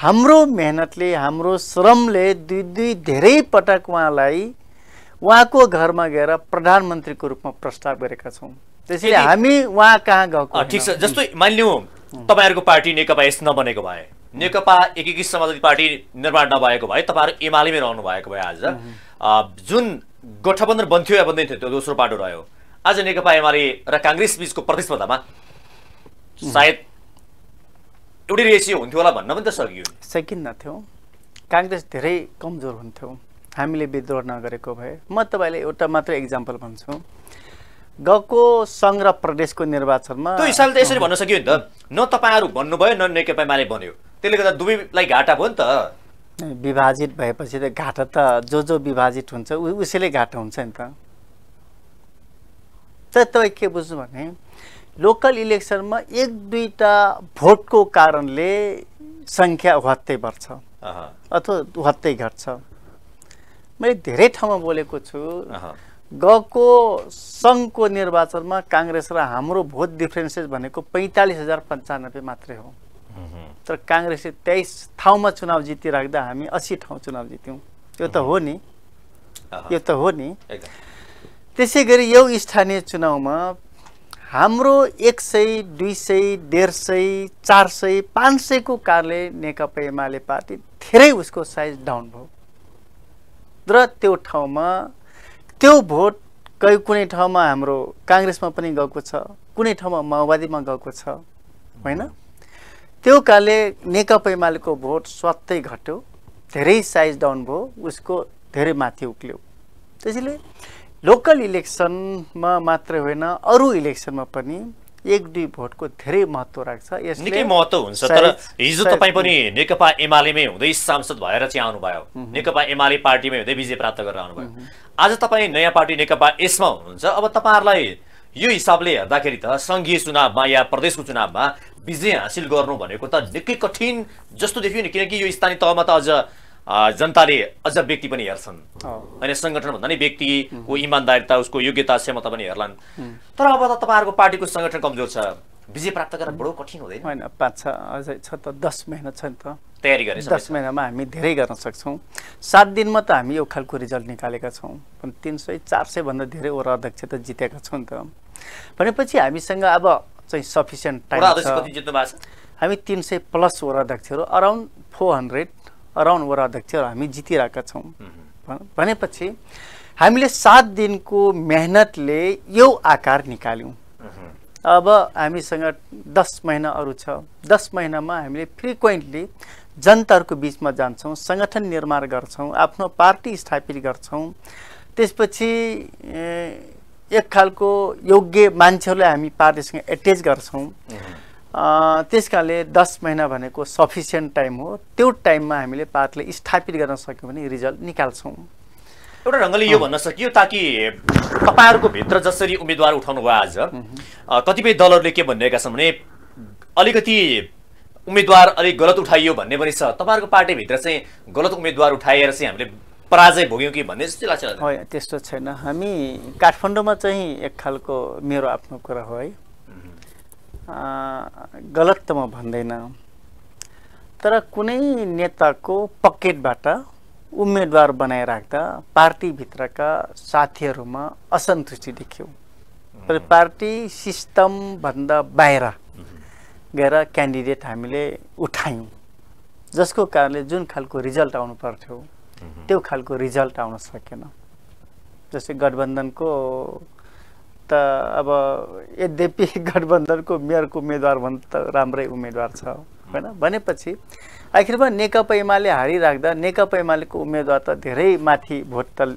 हाम्रो मेहनतले हाम्रो श्रमले दुई दुई धेरै पटक उहाँलाई उहाँको घरमा गएर प्रधानमन्त्रीको रूपमा प्रस्ताव गरेका छौँ त्यसैले हामी उहाँ कहाँ गएको ठिक छ जस्तै मान्यौँ तपाईँहरूको पार्टी नेकपा यस नबनेको भए नेकपा एकीकृत समाजवादी पार्टी निर्माण नभएको भए तपाईँहरू एमालेमै रहनु भएको भए आज जुन गठबन्धन बन्थ्यो या बन्दै थियो त्यो दोस्रो पाटो रह्यो आज नेकपा एमाले र काङ्ग्रेस बिचको प्रतिस्पर्धामा सायद एउटै रेसियो हुन्थ्यो होला भन्न पनि त सकियो सकिन्न थियो काङ्ग्रेस धेरै कमजोर हुन्थ्यो हामीले विद्रोह नगरेको भए म तपाईँले एउटा मात्र इक्जाम्पल भन्छु गएको सङ्घ र प्रदेशको निर्वाचनमा त्यो हिसाबले त यसरी भन्न सकियो नि त न तपाईँहरू भन्नुभयो न नेकपा एमाले भन्यो त्यसले गर्दा दुवैलाई घाटा भयो नि त विभाजित भएपछि त घाटा त जो जो विभाजित हुन्छ उसैले घाटा हुन्छ नि त तर तपाईँ के बुझ्नु भने लोकल इलेक्सनमा एक दुईवटा भोटको कारणले सङ्ख्या हत्तै बढ्छ अथवा हत्तै घट्छ मैले धेरै ठाउँमा बोलेको छु गएको सङ्घको निर्वाचनमा काङ्ग्रेस र हाम्रो भोट डिफ्रेन्सेस भनेको पैँतालिस हजार पन्चानब्बे मात्रै हो तर काङ्ग्रेसले तेइस ठाउँमा चुनाव जितिराख्दा हामी असी ठाउँ चुनाव जित्यौँ यो त हो नि यो त हो नि त्यसै गरी यो स्थानीय चुनाउमा हाम्रो एक सय दुई सय डेढ सय चार सय पाँच सयको कारणले नेकपा एमाले पार्टी धेरै उसको साइज डाउन भयो र त्यो ठाउँमा त्यो भोट कै कुनै ठाउँमा हाम्रो काङ्ग्रेसमा पनि गएको छ कुनै ठाउँमा माओवादीमा गएको छ होइन त्यो कारणले नेकपा एमालेको भोट स्वात्तै घट्यो धेरै साइज डाउन भयो उसको धेरै माथि उक्ल्यो त्यसैले लोकल इलेक्सनमा मात्र होइन अरू इलेक्सनमा पनि एक दुई भोटको धेरै महत्त्व राख्छ निकै महत्त्व हुन्छ तर हिजो तपाईँ पनि नेकपा एमालेमै हुँदै सांसद भएर चाहिँ आउनुभयो नेकपा एमाले पार्टीमै हुँदै विजय प्राप्त गरेर आउनुभयो आज तपाईँ नयाँ पार्टी नेकपा यसमा हुनुहुन्छ अब तपाईँहरूलाई यो हिसाबले हेर्दाखेरि त सङ्घीय चुनावमा या प्रदेशको चुनावमा विजय हासिल गर्नु भनेको त निकै कठिन जस्तो देखियो नि किनकि यो स्थानीय तहमा त अझ जनताले अझ व्यक्ति पनि हेर्छन् होइन सङ्गठन भन्दा नै व्यक्तिको इमान्दारिता उसको योग्यता क्षमता पनि हेर्लान् तर अब त तपाईँहरूको पार्टीको सङ्गठन कमजोर छ विजय प्राप्त गर्न बडो कठिन हुँदैन होइन पाँच छ अझै छ त दस महिना छ नि त तयारी गरेर दस महिनामा हामी धेरै गर्न सक्छौँ सात दिनमा त हामी यो खालको रिजल्ट निकालेका छौँ पनि तिन सय चार सयभन्दा धेरै वडा अध्यक्ष त जितेका छौँ नि त भनेपछि हामीसँग अब चाहिँ सफिसियन्ट टाइम हामी तिन सय प्लस वडा अध्यक्षहरू अराउन्ड फोर हन्ड्रेड अराउन्ड वडा अध्यक्षहरू हामी जितिरहेका छौँ भनेपछि हामीले सात दिनको मेहनतले यो आकार निकाल्यौँ अब हामीसँग दस महिना अरू छ दस महिनामा हामीले फ्रिक्वेन्टली जनताहरूको बिचमा जान्छौँ सङ्गठन निर्माण गर्छौँ आफ्नो पार्टी स्थापित गर्छौँ त्यसपछि एक खालको योग्य मान्छेहरूलाई हामी पार्टीसँग एट्याच गर्छौँ त्यस कारणले दस महिना भनेको सफिसियन्ट टाइम हो त्यो टाइममा हामीले पातले स्थापित गर्न सक्यौँ भने रिजल्ट निकाल्छौँ एउटा ढङ्गले यो भन्न सकियो ताकि तपाईँहरूको भित्र जसरी उम्मेदवार उठाउनु भयो आज कतिपय दलहरूले के भनिरहेका छन् भने अलिकति उम्मेद्वार अलिक गलत उठाइयो भन्ने पनि छ तपाईँहरूको पार्टीभित्र चाहिँ गलत उम्मेद्वार उठाएर चाहिँ हामीले पराजय भोग्यौँ कि भन्ने जस्तो लाग्छ त्यस्तो छैन हामी काठमाडौँमा चाहिँ एक खालको मेरो आफ्नो कुरा हो है गलत त म भन्दैन तर कुनै नेताको पकेटबाट उम्मेदवार बनाइराख्दा पार्टीभित्रका साथीहरूमा असन्तुष्टि देख्यौँ तर पार्टी सिस्टमभन्दा बाहिर गएर क्यान्डिडेट हामीले उठायौँ जसको कारणले जुन खालको रिजल्ट आउनु पर्थ्यो त्यो खालको रिजल्ट आउन सकेन जस्तै गठबन्धनको त अब यद्यपि गठबन्धनको मेयरको उम्मेदवार भन्दा त राम्रै उम्मेदवार छ होइन भनेपछि आखिरमा नेकपा एमाले हारिराख्दा नेकपा एमालेको उम्मेदवार त धेरै माथि भोट त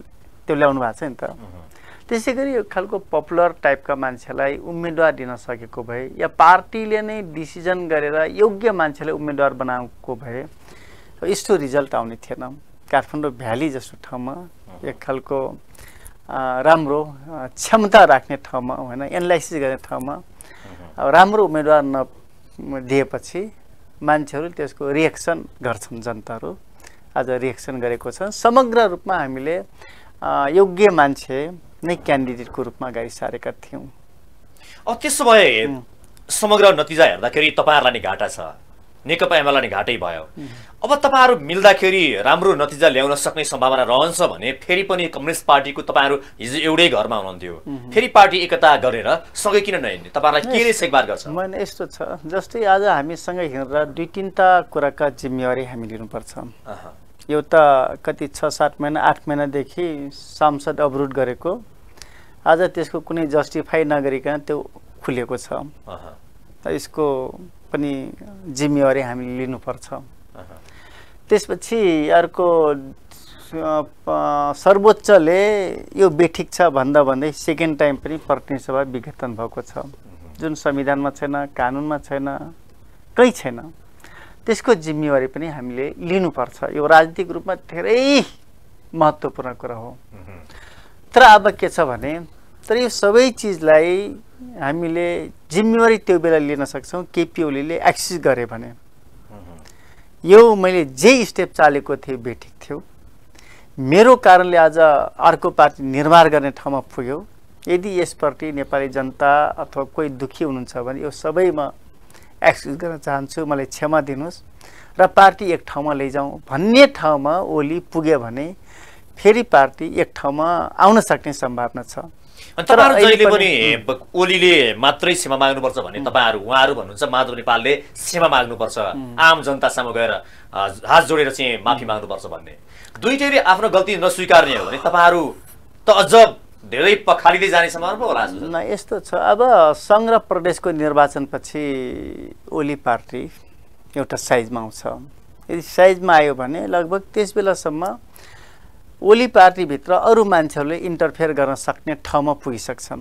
त्यो ल्याउनु भएको छ नि त त्यसै गरी यो खालको पपुलर टाइपका मान्छेलाई उम्मेदवार दिन सकेको भए या पार्टीले नै डिसिजन गरेर योग्य मान्छेलाई उम्मेदवार बनाएको भए यस्तो रिजल्ट आउने थिएन काठमाडौँ भ्याली जस्तो ठाउँमा एक खालको राम्रो क्षमता राख्ने ठाउँमा होइन एनालाइसिस गर्ने ठाउँमा अब राम्रो उम्मेदवार न दिएपछि मान्छेहरू त्यसको रिएक्सन गर्छन् जनताहरू आज रिएक्सन गरेको छ समग्र रूपमा हामीले योग्य मान्छे नै क्यान्डिडेटको रूपमा अगाडि सारेका थियौँ त्यसो भए समग्र नतिजा हेर्दाखेरि तपाईँहरूलाई नि घाटा छ नेकपा एमाले नै घाटै भयो अब तपाईँहरू मिल्दाखेरि राम्रो नतिजा ल्याउन सक्ने सम्भावना रहन्छ भने फेरि पनि कम्युनिस्ट पार्टीको तपाईँहरू हिजो एउटै घरमा हुनुहुन्थ्यो फेरि पार्टी एकता गरेर सँगै किन नहिँड्ने तपाईँहरूलाई केले गर्छ मैले यस्तो छ जस्तै आज हामीसँग हिँडेर दुई तिनवटा कुराका जिम्मेवारी हामी लिनुपर्छ यो त कति छ सात महिना आठ महिनादेखि सांसद अवरोध गरेको आज त्यसको कुनै जस्टिफाई नगरिकन त्यो खुलेको छ यसको पनि जिम्मेवारी हामीले लिनुपर्छ त्यसपछि अर्को सर्वोच्चले यो बेठिक छ भन्दा भन्दै सेकेन्ड टाइम पनि प्रतिनिधि सभा विघटन भएको छ जुन संविधानमा छैन कानुनमा छैन कहीँ छैन त्यसको जिम्मेवारी पनि हामीले लिनुपर्छ यो राजनीतिक रूपमा धेरै महत्त्वपूर्ण कुरा हो तर अब के छ भने तर यो सबै चिजलाई हामीले जिम्मेवारी त्यो बेला लिन सक्छौँ केपिओलीले एक्सिस गरे भने यो मैले जे स्टेप चालेको थिएँ बेठिक थियो मेरो कारणले आज अर्को पार्टी निर्माण गर्ने ठाउँमा पुग्यो यदि यसपट्टि नेपाली जनता अथवा कोही दुःखी हुनुहुन्छ भने यो सबै म एक्सक्युज गर्न चाहन्छु मलाई क्षमा दिनुहोस् र पार्टी एक ठाउँमा लैजाउँ भन्ने ठाउँमा ओली पुग्यो भने फेरि पार्टी एक ठाउँमा आउन सक्ने सम्भावना छ तपाईँहरू जहिले पनि ओलीले मात्रै क्षमा माग्नुपर्छ भने तपाईँहरू उहाँहरू भन्नुहुन्छ माधव नेपालले क्षमा माग्नुपर्छ आम जनतासम्म गएर हात जोडेर चाहिँ माफी माग्नुपर्छ भन्ने दुइटैले आफ्नो गल्ती नस्वीकार्ने हो भने तपाईँहरू त अझ धेरै पखालिँदै जाने सम्भावना पो होला यस्तो छ अब सङ्ग्रह प्रदेशको निर्वाचनपछि ओली पार्टी एउटा साइजमा आउँछ यदि साइजमा आयो भने लगभग त्यस बेलासम्म ओली पार्टीभित्र अरू मान्छेहरूले इन्टरफेयर गर्न सक्ने ठाउँमा पुगिसक्छन्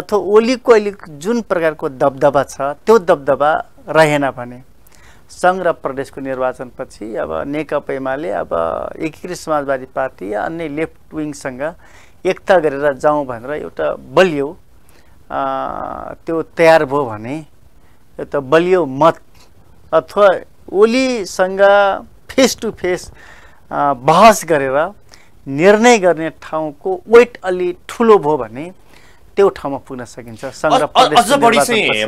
अथवा ओलीको अहिले जुन प्रकारको दबदबा छ त्यो दबदबा रहेन भने सङ्घ र प्रदेशको निर्वाचनपछि अब नेकपा एमाले अब एकीकृत समाजवादी पार्टी या अन्य लेफ्ट विङसँग एकता गरेर जाउँ भनेर एउटा बलियो त्यो तयार भयो भने एउटा बलियो मत अथवा ओलीसँग फेस टु फेस बहस गरेर निर्णय गर्ने ठाउँको वेट अलि ठुलो भयो भने त्यो ठाउँमा पुग्न सकिन्छ अझ बढी चाहिँ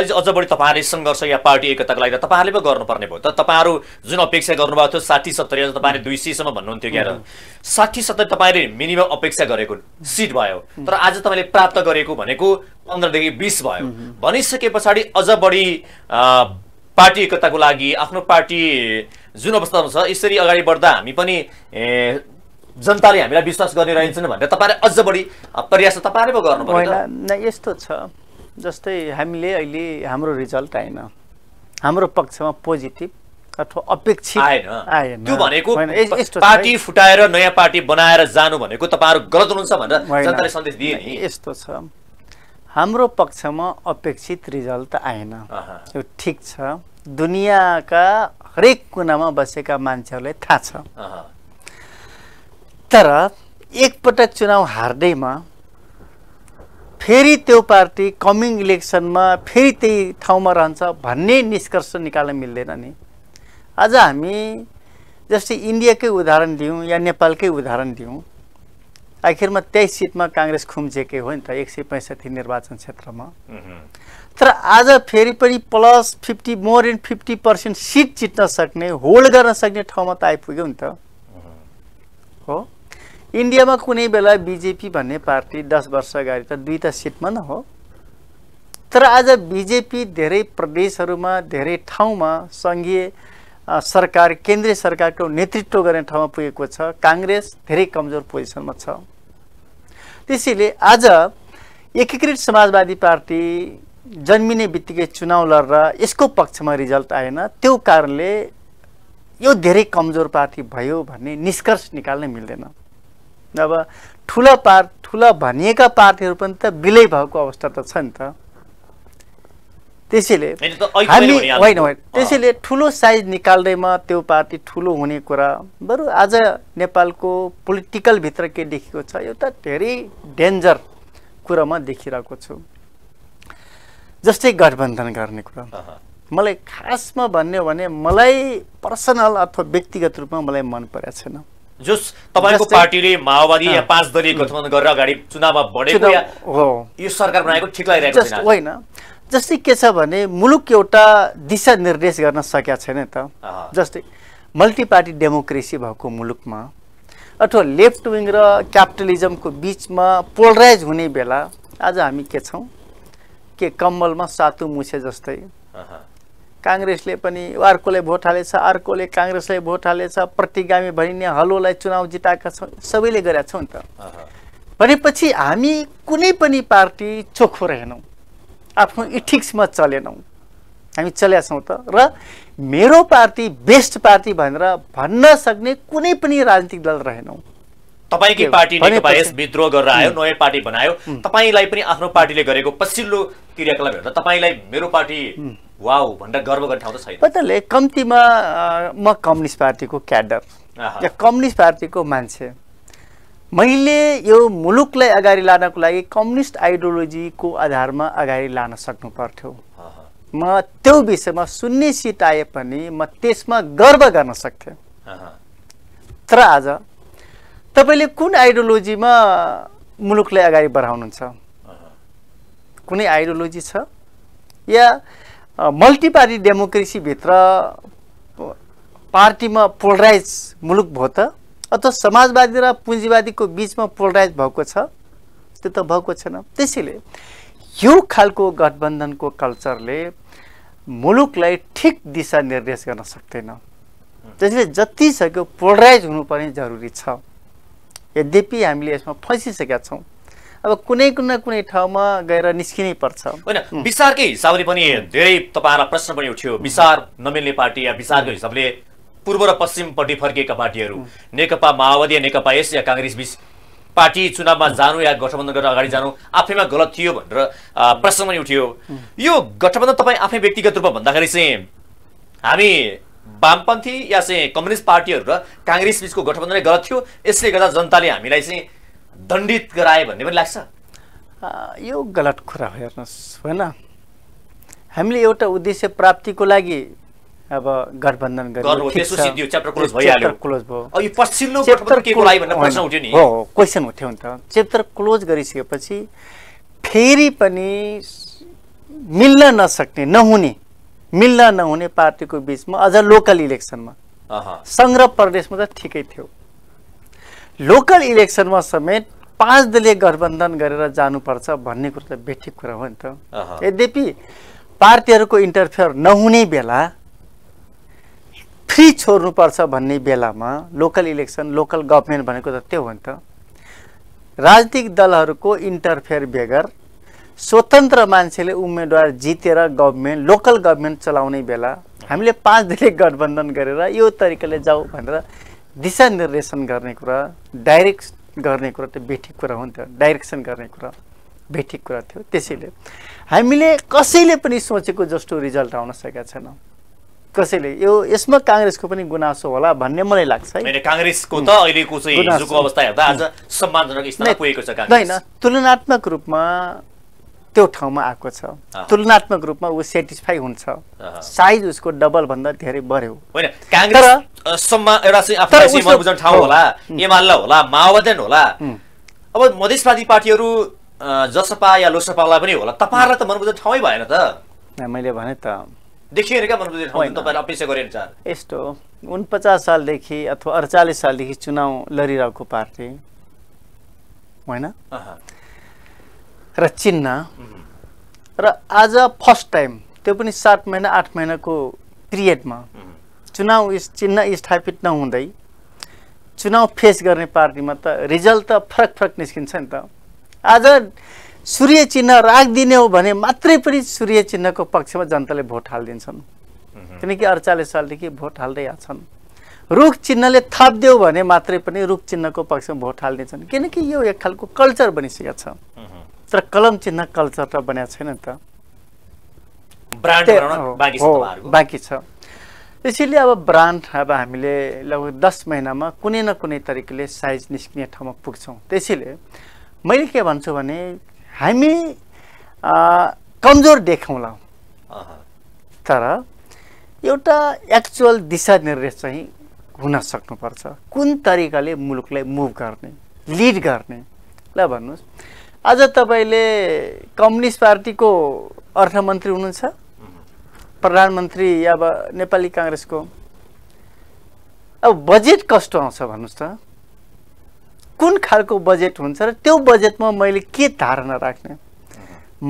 अझ बढी तपाईँहरूले सङ्घर्ष या पार्टी एकताको लागि तपाईँहरूले पो गर्नुपर्ने भयो त तपाईँहरू जुन अपेक्षा गर्नुभएको थियो साठी सत्तरी तपाईँले दुई सयसम्म भन्नुहुन्थ्यो क्या साठी सत्तरी तपाईँले मिनिमम अपेक्षा गरेको सिट भयो तर आज तपाईँले प्राप्त गरेको भनेको पन्ध्रदेखि बिस भयो भनिसके पछाडि अझ बढी पार्टी एकताको लागि आफ्नो पार्टी जुन अवस्थामा छ यसरी अगाडि बढ्दा हामी पनि जनताले हामीलाई विश्वास गर्ने रहन्छन् भनेर तपाईँले अझ बढी प्रयास तपाईँले पो गर्नु यस्तो छ जस्तै हामीले अहिले हाम्रो रिजल्ट आएन हाम्रो पक्षमा पोजिटिभ अथवा अपेक्षित आएन त्यो भनेको पार्टी फुटाएर नयाँ पार्टी बनाएर जानु भनेको तपाईँहरू गलत हुनुहुन्छ भनेर जनताले सन्देश दिए नि यस्तो छ हाम्रो पक्षमा अपेक्षित रिजल्ट आएन यो ठिक छ दुनियाँका हरेक कुनामा बसेका मान्छेहरूलाई थाहा छ तर एकपटक चुनाव हार्दैमा फेरि त्यो पार्टी कमिङ इलेक्सनमा फेरि त्यही ठाउँमा रहन्छ भन्ने निष्कर्ष निकाल्न मिल्दैन नि आज हामी जस्तै इन्डियाकै उदाहरण दिउँ या नेपालकै उदाहरण दिउँ आखिरमा तेइस सिटमा काङ्ग्रेस खुम्चेकै हो नि त एक सय पैँसठी निर्वाचन क्षेत्रमा तर आज फेरि पनि plus fifty more than fifty percent seat जित्न सक्ने होल्ड गर्न सक्ने ठाउँमा त आइपुग्यो नि त हो इन्डियामा कुनै बेला बिजेपी भन्ने पार्टी दस वर्ष अगाडि त दुईवटा सिटमा न हो तर आज बिजेपी धेरै प्रदेशहरूमा धेरै ठाउँमा सङ्घीय सरकार केन्द्रीय सरकारको नेतृत्व गर्ने ठाउँमा पुगेको छ काङ्ग्रेस धेरै कमजोर पोजिसनमा छ त्यसैले आज एकीकृत समाजवादी पार्टी जन्मिने बित्तिकै चुनाव लडेर यसको पक्षमा रिजल्ट आएन त्यो कारणले यो धेरै कमजोर पार्टी भयो भन्ने निष्कर्ष निकाल्नै मिल्दैन अब ठुला पार ठुला भनिएका पार्टीहरू पनि त विलय भएको अवस्था त छ नि त त्यसैले हामी होइन होइन त्यसैले ठुलो साइज निकाल्दैमा त्यो पार्टी ठुलो हुने कुरा बरु आज नेपालको पोलिटिकलभित्र के देखेको छ यो त धेरै डेन्जर कुरामा देखिरहेको छु जस्तै गठबन्धन गर्ने कुरा मलाई खासमा भन्यो भने मलाई पर्सनल अथवा व्यक्तिगत रूपमा मलाई मन परेको छैन जस तपाईँको पार्टीले माओवादी या पाँच दलीय गरेर अगाडि चुनावमा बढेको हो यो सरकार बनाएको ठिक लागिरहेको छैन होइन जस्तै के छ भने मुलुक एउटा दिशा निर्देश गर्न सकेका छैन त जस्तै मल्टिपार्टी डेमोक्रेसी भएको मुलुकमा अथवा लेफ्ट विङ र क्यापिटलिजमको बिचमा पोलराइज हुने बेला आज हामी के छौँ के कम्बलमा सातु मुछे जस्तै काङ्ग्रेसले पनि अर्कोले भोट हालेछ अर्कोले काङ्ग्रेसलाई भोट हालेछ प्रतिगामी भनिने हलोलाई चुनाव जिताएका छौँ सबैले गरेका छौँ नि त भनेपछि हामी कुनै पनि पार्टी चोखो रहेनौँ आफ्नो इठिक्समा चलेनौँ हामी चलेका छौँ त र मेरो पार्टी बेस्ट पार्टी भनेर भन्न सक्ने कुनै पनि राजनीतिक दल रहेनौँ तपाईँकै पार्टी नेकपा यस विद्रोह गरेर आयो नयाँ पार्टी बनायो तपाईँलाई पनि आफ्नो पार्टीले गरेको पछिल्लो क्रियाकलाप हेर्दा तपाईँलाई मेरो पार्टी वाउ भनेर गर्व गर्ने ठाउँ त छैन तपाईँले कम्तीमा म कम्युनिस्ट पार्टीको क्याडर या कम्युनिस्ट पार्टीको मान्छे मैले यो मुलुकलाई अगाडि लानको लागि कम्युनिस्ट आइडियोलोजीको आधारमा अगाडि लान सक्नु पर्थ्यो म त्यो विषयमा सुन्ने सिट आए पनि म त्यसमा गर्व गर्न सक्थेँ तर आज तपाईँले कुन आइडियोलोजीमा मुलुकलाई अगाडि बढाउनुहुन्छ कुनै आइडियोलोजी छ या मल्टिपार्टी पार्टी डेमोक्रेसीभित्र पार्टीमा पोलराइज मुलुक भयो त अथवा समाजवादी र पुँजीवादीको बिचमा पोलराइज भएको छ त्यो त भएको छैन त्यसैले यो खालको गठबन्धनको कल्चरले मुलुकलाई ठिक दिशा निर्देश गर्न सक्दैन त्यसैले जति सक्यो पोलराइज हुनुपर्ने जरुरी छ यद्यपि हामीले यसमा फँसिसकेका छौँ अब कुनै कुनै कुनै ठाउँमा गएर निस्किनै पर्छ होइन विचारकै हिसाबले पनि धेरै तपाईँहरूलाई प्रश्न पनि उठ्यो विचार नमिल्ने पार्टी या विचारको हिसाबले पूर्व र पश्चिमपट्टि फर्किएका पार्टीहरू नेकपा माओवादी या नेकपा एस या काङ्ग्रेस बिच पार्टी चुनावमा जानु या गठबन्धन गरेर अगाडि जानु आफैमा गलत थियो भनेर प्रश्न पनि उठ्यो यो गठबन्धन तपाईँ आफै व्यक्तिगत रूपमा भन्दाखेरि चाहिँ हामी वामपन्थी या चाहिँ कम्युनिस्ट पार्टीहरू र काङ्ग्रेस बिचको गठबन्धनै गलत थियो यसले गर्दा जनताले हामीलाई चाहिँ दण्डित गराए भन्ने पनि लाग्छ यो गलत कुरा हो हेर्नुहोस् होइन हामीले एउटा उद्देश्य प्राप्तिको लागि अब गठबन्धन क्वेसन उठ्यो नि त च्याप्टर क्लोज गरिसकेपछि फेरि पनि मिल्न नसक्ने नहुने मिल्न नहुने पार्टीको बिचमा अझ लोकल इलेक्सनमा सङ्घ र प्रदेशमा त ठिकै थियो लोकल इलेक्सनमा समेत पाँच दलीय गठबन्धन गरेर जानुपर्छ भन्ने कुरो त बेठिक कुरा हो नि त यद्यपि पार्टीहरूको इन्टरफेयर नहुने बेला फ्री छोड्नुपर्छ भन्ने बेलामा लोकल इलेक्सन लोकल गभर्मेन्ट भनेको त त्यो हो नि त राजनीतिक दलहरूको इन्टरफेयर बेगर स्वतन्त्र मान्छेले उम्मेदवार जितेर गभर्मेन्ट लोकल गभर्मेन्ट चलाउने बेला हामीले पाँच गठबन्धन गरेर यो तरिकाले जाऊ भनेर दिशा निर्देशन गर्ने कुरा डाइरेक्ट गर्ने कुरा त्यो बेठिक कुरा हुन्थ्यो डाइरेक्सन गर्ने कुरा बेठिक कुरा थियो त्यसैले हामीले कसैले पनि सोचेको जस्तो रिजल्ट आउन सकेका छैन कसैले यो यसमा काङ्ग्रेसको पनि गुनासो होला भन्ने मलाई लाग्छ है काङ्ग्रेसको त अहिलेको चाहिँ अवस्था हेर्दा आज सम्मानजनक पुगेको छ होइन तुलनात्मक रूपमा त्यो ठाउँमा आएको छ तुलनात्मक रूपमा ऊ सेटिस्फाई हुन्छ साइज उसको डबल भन्दा धेरै बढ्यो होइन एउटा चाहिँ ठाउँ होला होला होला अब मधेसवादी पार्टीहरू जसपा या लोकसपालाई पनि होला तपाईँहरूलाई त मनबुझाउने ठाउँै भएन त मैले भने त ठाउँ यस्तो उनपचास सालदेखि अथवा अडचालिस सालदेखि चुनाव लडिरहेको पार्टी होइन र चिन्ह र आज फर्स्ट टाइम त्यो पनि सात महिना आठ महिनाको पिरियडमा चुनाव चिन्ह स्थापित नहुँदै चुनाव फेस गर्ने पार्टीमा त रिजल्ट त फरक फरक निस्किन्छ नि त आज सूर्य चिन्ह राखिदिने हो भने मात्रै पनि सूर्य चिन्हको पक्षमा जनताले भोट हालिदिन्छन् किनकि अडचालिस सालदेखि भोट हाल्दै आछन् रुख चिन्हले थपिदियो भने मात्रै पनि रुख चिन्हको पक्षमा भोट हालिदिन्छन् किनकि यो एक खालको कल्चर बनिसकेको छ तर कलम चिन्ह कल्चर त बनाएको छैन नि त बाँकी छ त्यसैले अब ब्रान्ड अब हामीले लगभग दस महिनामा कुनै न कुनै तरिकाले साइज निस्किने ठाउँमा पुग्छौँ त्यसैले मैले के भन्छु भने हामी कमजोर देखाउँला तर एउटा एक्चुअल दिशा निर्देश चाहिँ हुन सक्नुपर्छ कुन तरिकाले मुलुकलाई मुभ गर्ने लिड गर्ने ल भन्नुहोस् आज तपाईँले कम्युनिस्ट पार्टीको अर्थमन्त्री हुनुहुन्छ प्रधानमन्त्री अब नेपाली काङ्ग्रेसको अब बजेट कस्तो आउँछ भन्नुहोस् त कुन खालको बजेट हुन्छ र त्यो बजेटमा मैले के धारणा राख्ने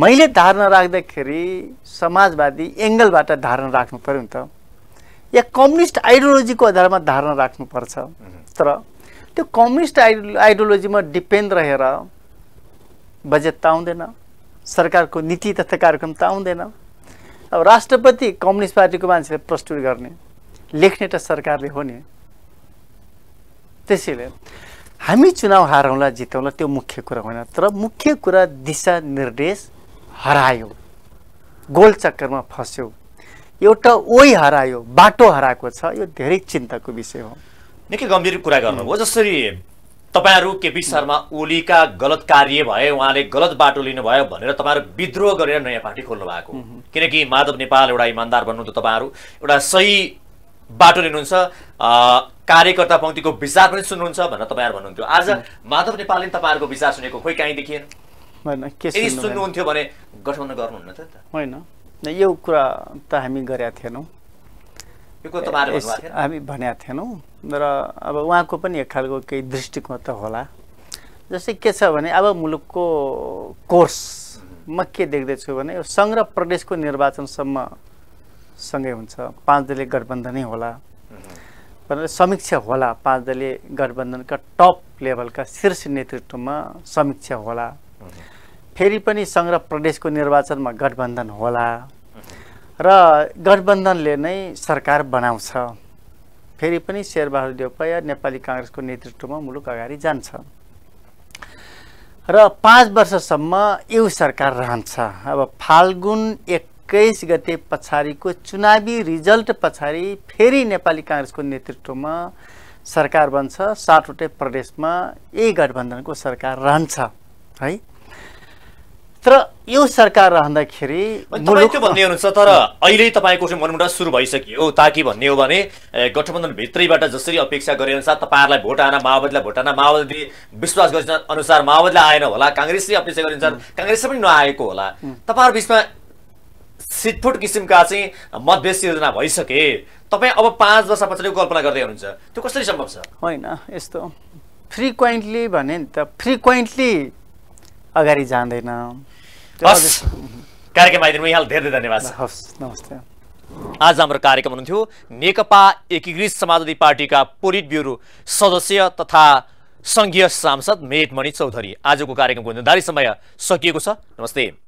मैले धारणा राख्दाखेरि समाजवादी एङ्गलबाट धारणा राख्नु पऱ्यो नि त या कम्युनिस्ट आइडियोलोजीको आधारमा धारणा राख्नुपर्छ तर त्यो कम्युनिस्ट आइडियो आइडियोलोजीमा डिपेन्ड रहेर बजेट त आउँदैन सरकारको नीति तथा कार्यक्रम त आउँदैन अब राष्ट्रपति कम्युनिस्ट पार्टीको मान्छेले प्रस्तुत गर्ने लेख्ने त सरकारले हो नि त्यसैले हामी चुनाव हारौँला जितौँला त्यो मुख्य कुरा होइन तर मुख्य कुरा दिशा निर्देश हरायो गोल चक्करमा फस्यो एउटा ओइ हरायो बाटो हराएको छ यो धेरै चिन्ताको विषय हो निकै गम्भीर कुरा गर्नुभयो जसरी तपाईँहरू केपी शर्मा ओलीका गलत कार्य भए उहाँले गलत बाटो लिनुभयो भनेर तपाईँहरू विद्रोह गरेर नयाँ पार्टी खोल्नु भएको किनकि माधव नेपाल एउटा इमान्दार भन्नुहुन्छ तपाईँहरू एउटा सही बाटो लिनुहुन्छ कार्यकर्ता पङ्क्तिको विचार पनि सुन्नुहुन्छ भनेर तपाईँहरू भन्नुहुन्थ्यो आज माधव नेपालले तपाईँहरूको विचार सुनेको खोइ काहीँ देखिएन सुन्नुहुन्थ्यो भने गठबन्धन गर्नुहुन्न त होइन यो कुरा त हामी गरेका थिएनौँ हामी भनेका थिएनौँ र अब उहाँको पनि एक खालको केही दृष्टिकोण त होला जस्तै के छ भने अब मुलुकको कोर्स म के देख्दैछु भने यो सङ्घ र प्रदेशको निर्वाचनसम्म सँगै हुन्छ पाँच दलीय गठबन्धनै होला समीक्षा होला पाँच दलीय गठबन्धनका टप लेभलका शीर्ष नेतृत्वमा समीक्षा होला फेरि पनि सङ्घ प्रदेशको निर्वाचनमा गठबन्धन होला र गठबन्धनले नै सरकार बनाउँछ फेरि पनि शेरबहादुर या नेपाली काङ्ग्रेसको नेतृत्वमा मुलुक अगाडि जान्छ र पाँच वर्षसम्म यो सरकार रहन्छ अब फाल्गुन एक्काइस गते पछाडिको चुनावी रिजल्ट पछाडि फेरि नेपाली काङ्ग्रेसको नेतृत्वमा सरकार बन्छ सातवटै प्रदेशमा यही गठबन्धनको सरकार रहन्छ है तर यो सरकार रहँदाखेरि त्यो भन्ने हुनुहुन्छ तर अहिले तपाईँको मनमुटा सुरु भइसक्यो ताकि भन्ने हो भने गठबन्धन भित्रैबाट जसरी अपेक्षा गरे अनुसार तपाईँहरूलाई भोट आएन माओवादीलाई भोट आएन माओवादी विश्वास गरे अनुसार माओवादीलाई आएन होला काङ्ग्रेसले अपेक्षा गरे अनुसार काङ्ग्रेसले पनि नआएको होला तपाईँहरू बिचमा सिटफुट किसिमका चाहिँ मतभेद योजना भइसके तपाईँ अब पाँच वर्ष पछाडि कल्पना गर्दै हुनुहुन्छ त्यो कसरी सम्भव छ होइन यस्तो फ्रिक्वेन्टली भने नि त फ्रिक्वेन्टली अगाडि जाँदैन हस् कार्यक्रम आइदिनु यहाँलाई धेरै धन्यवाद हस् नमस्ते आज हाम्रो कार्यक्रम हुनुहुन्थ्यो नेकपा एकीकृत समाजवादी पार्टीका पोलिट ब्युरो सदस्य तथा सङ्घीय सांसद मेटमणि चौधरी आजको कार्यक्रमको निर्धारित समय सकिएको छ नमस्ते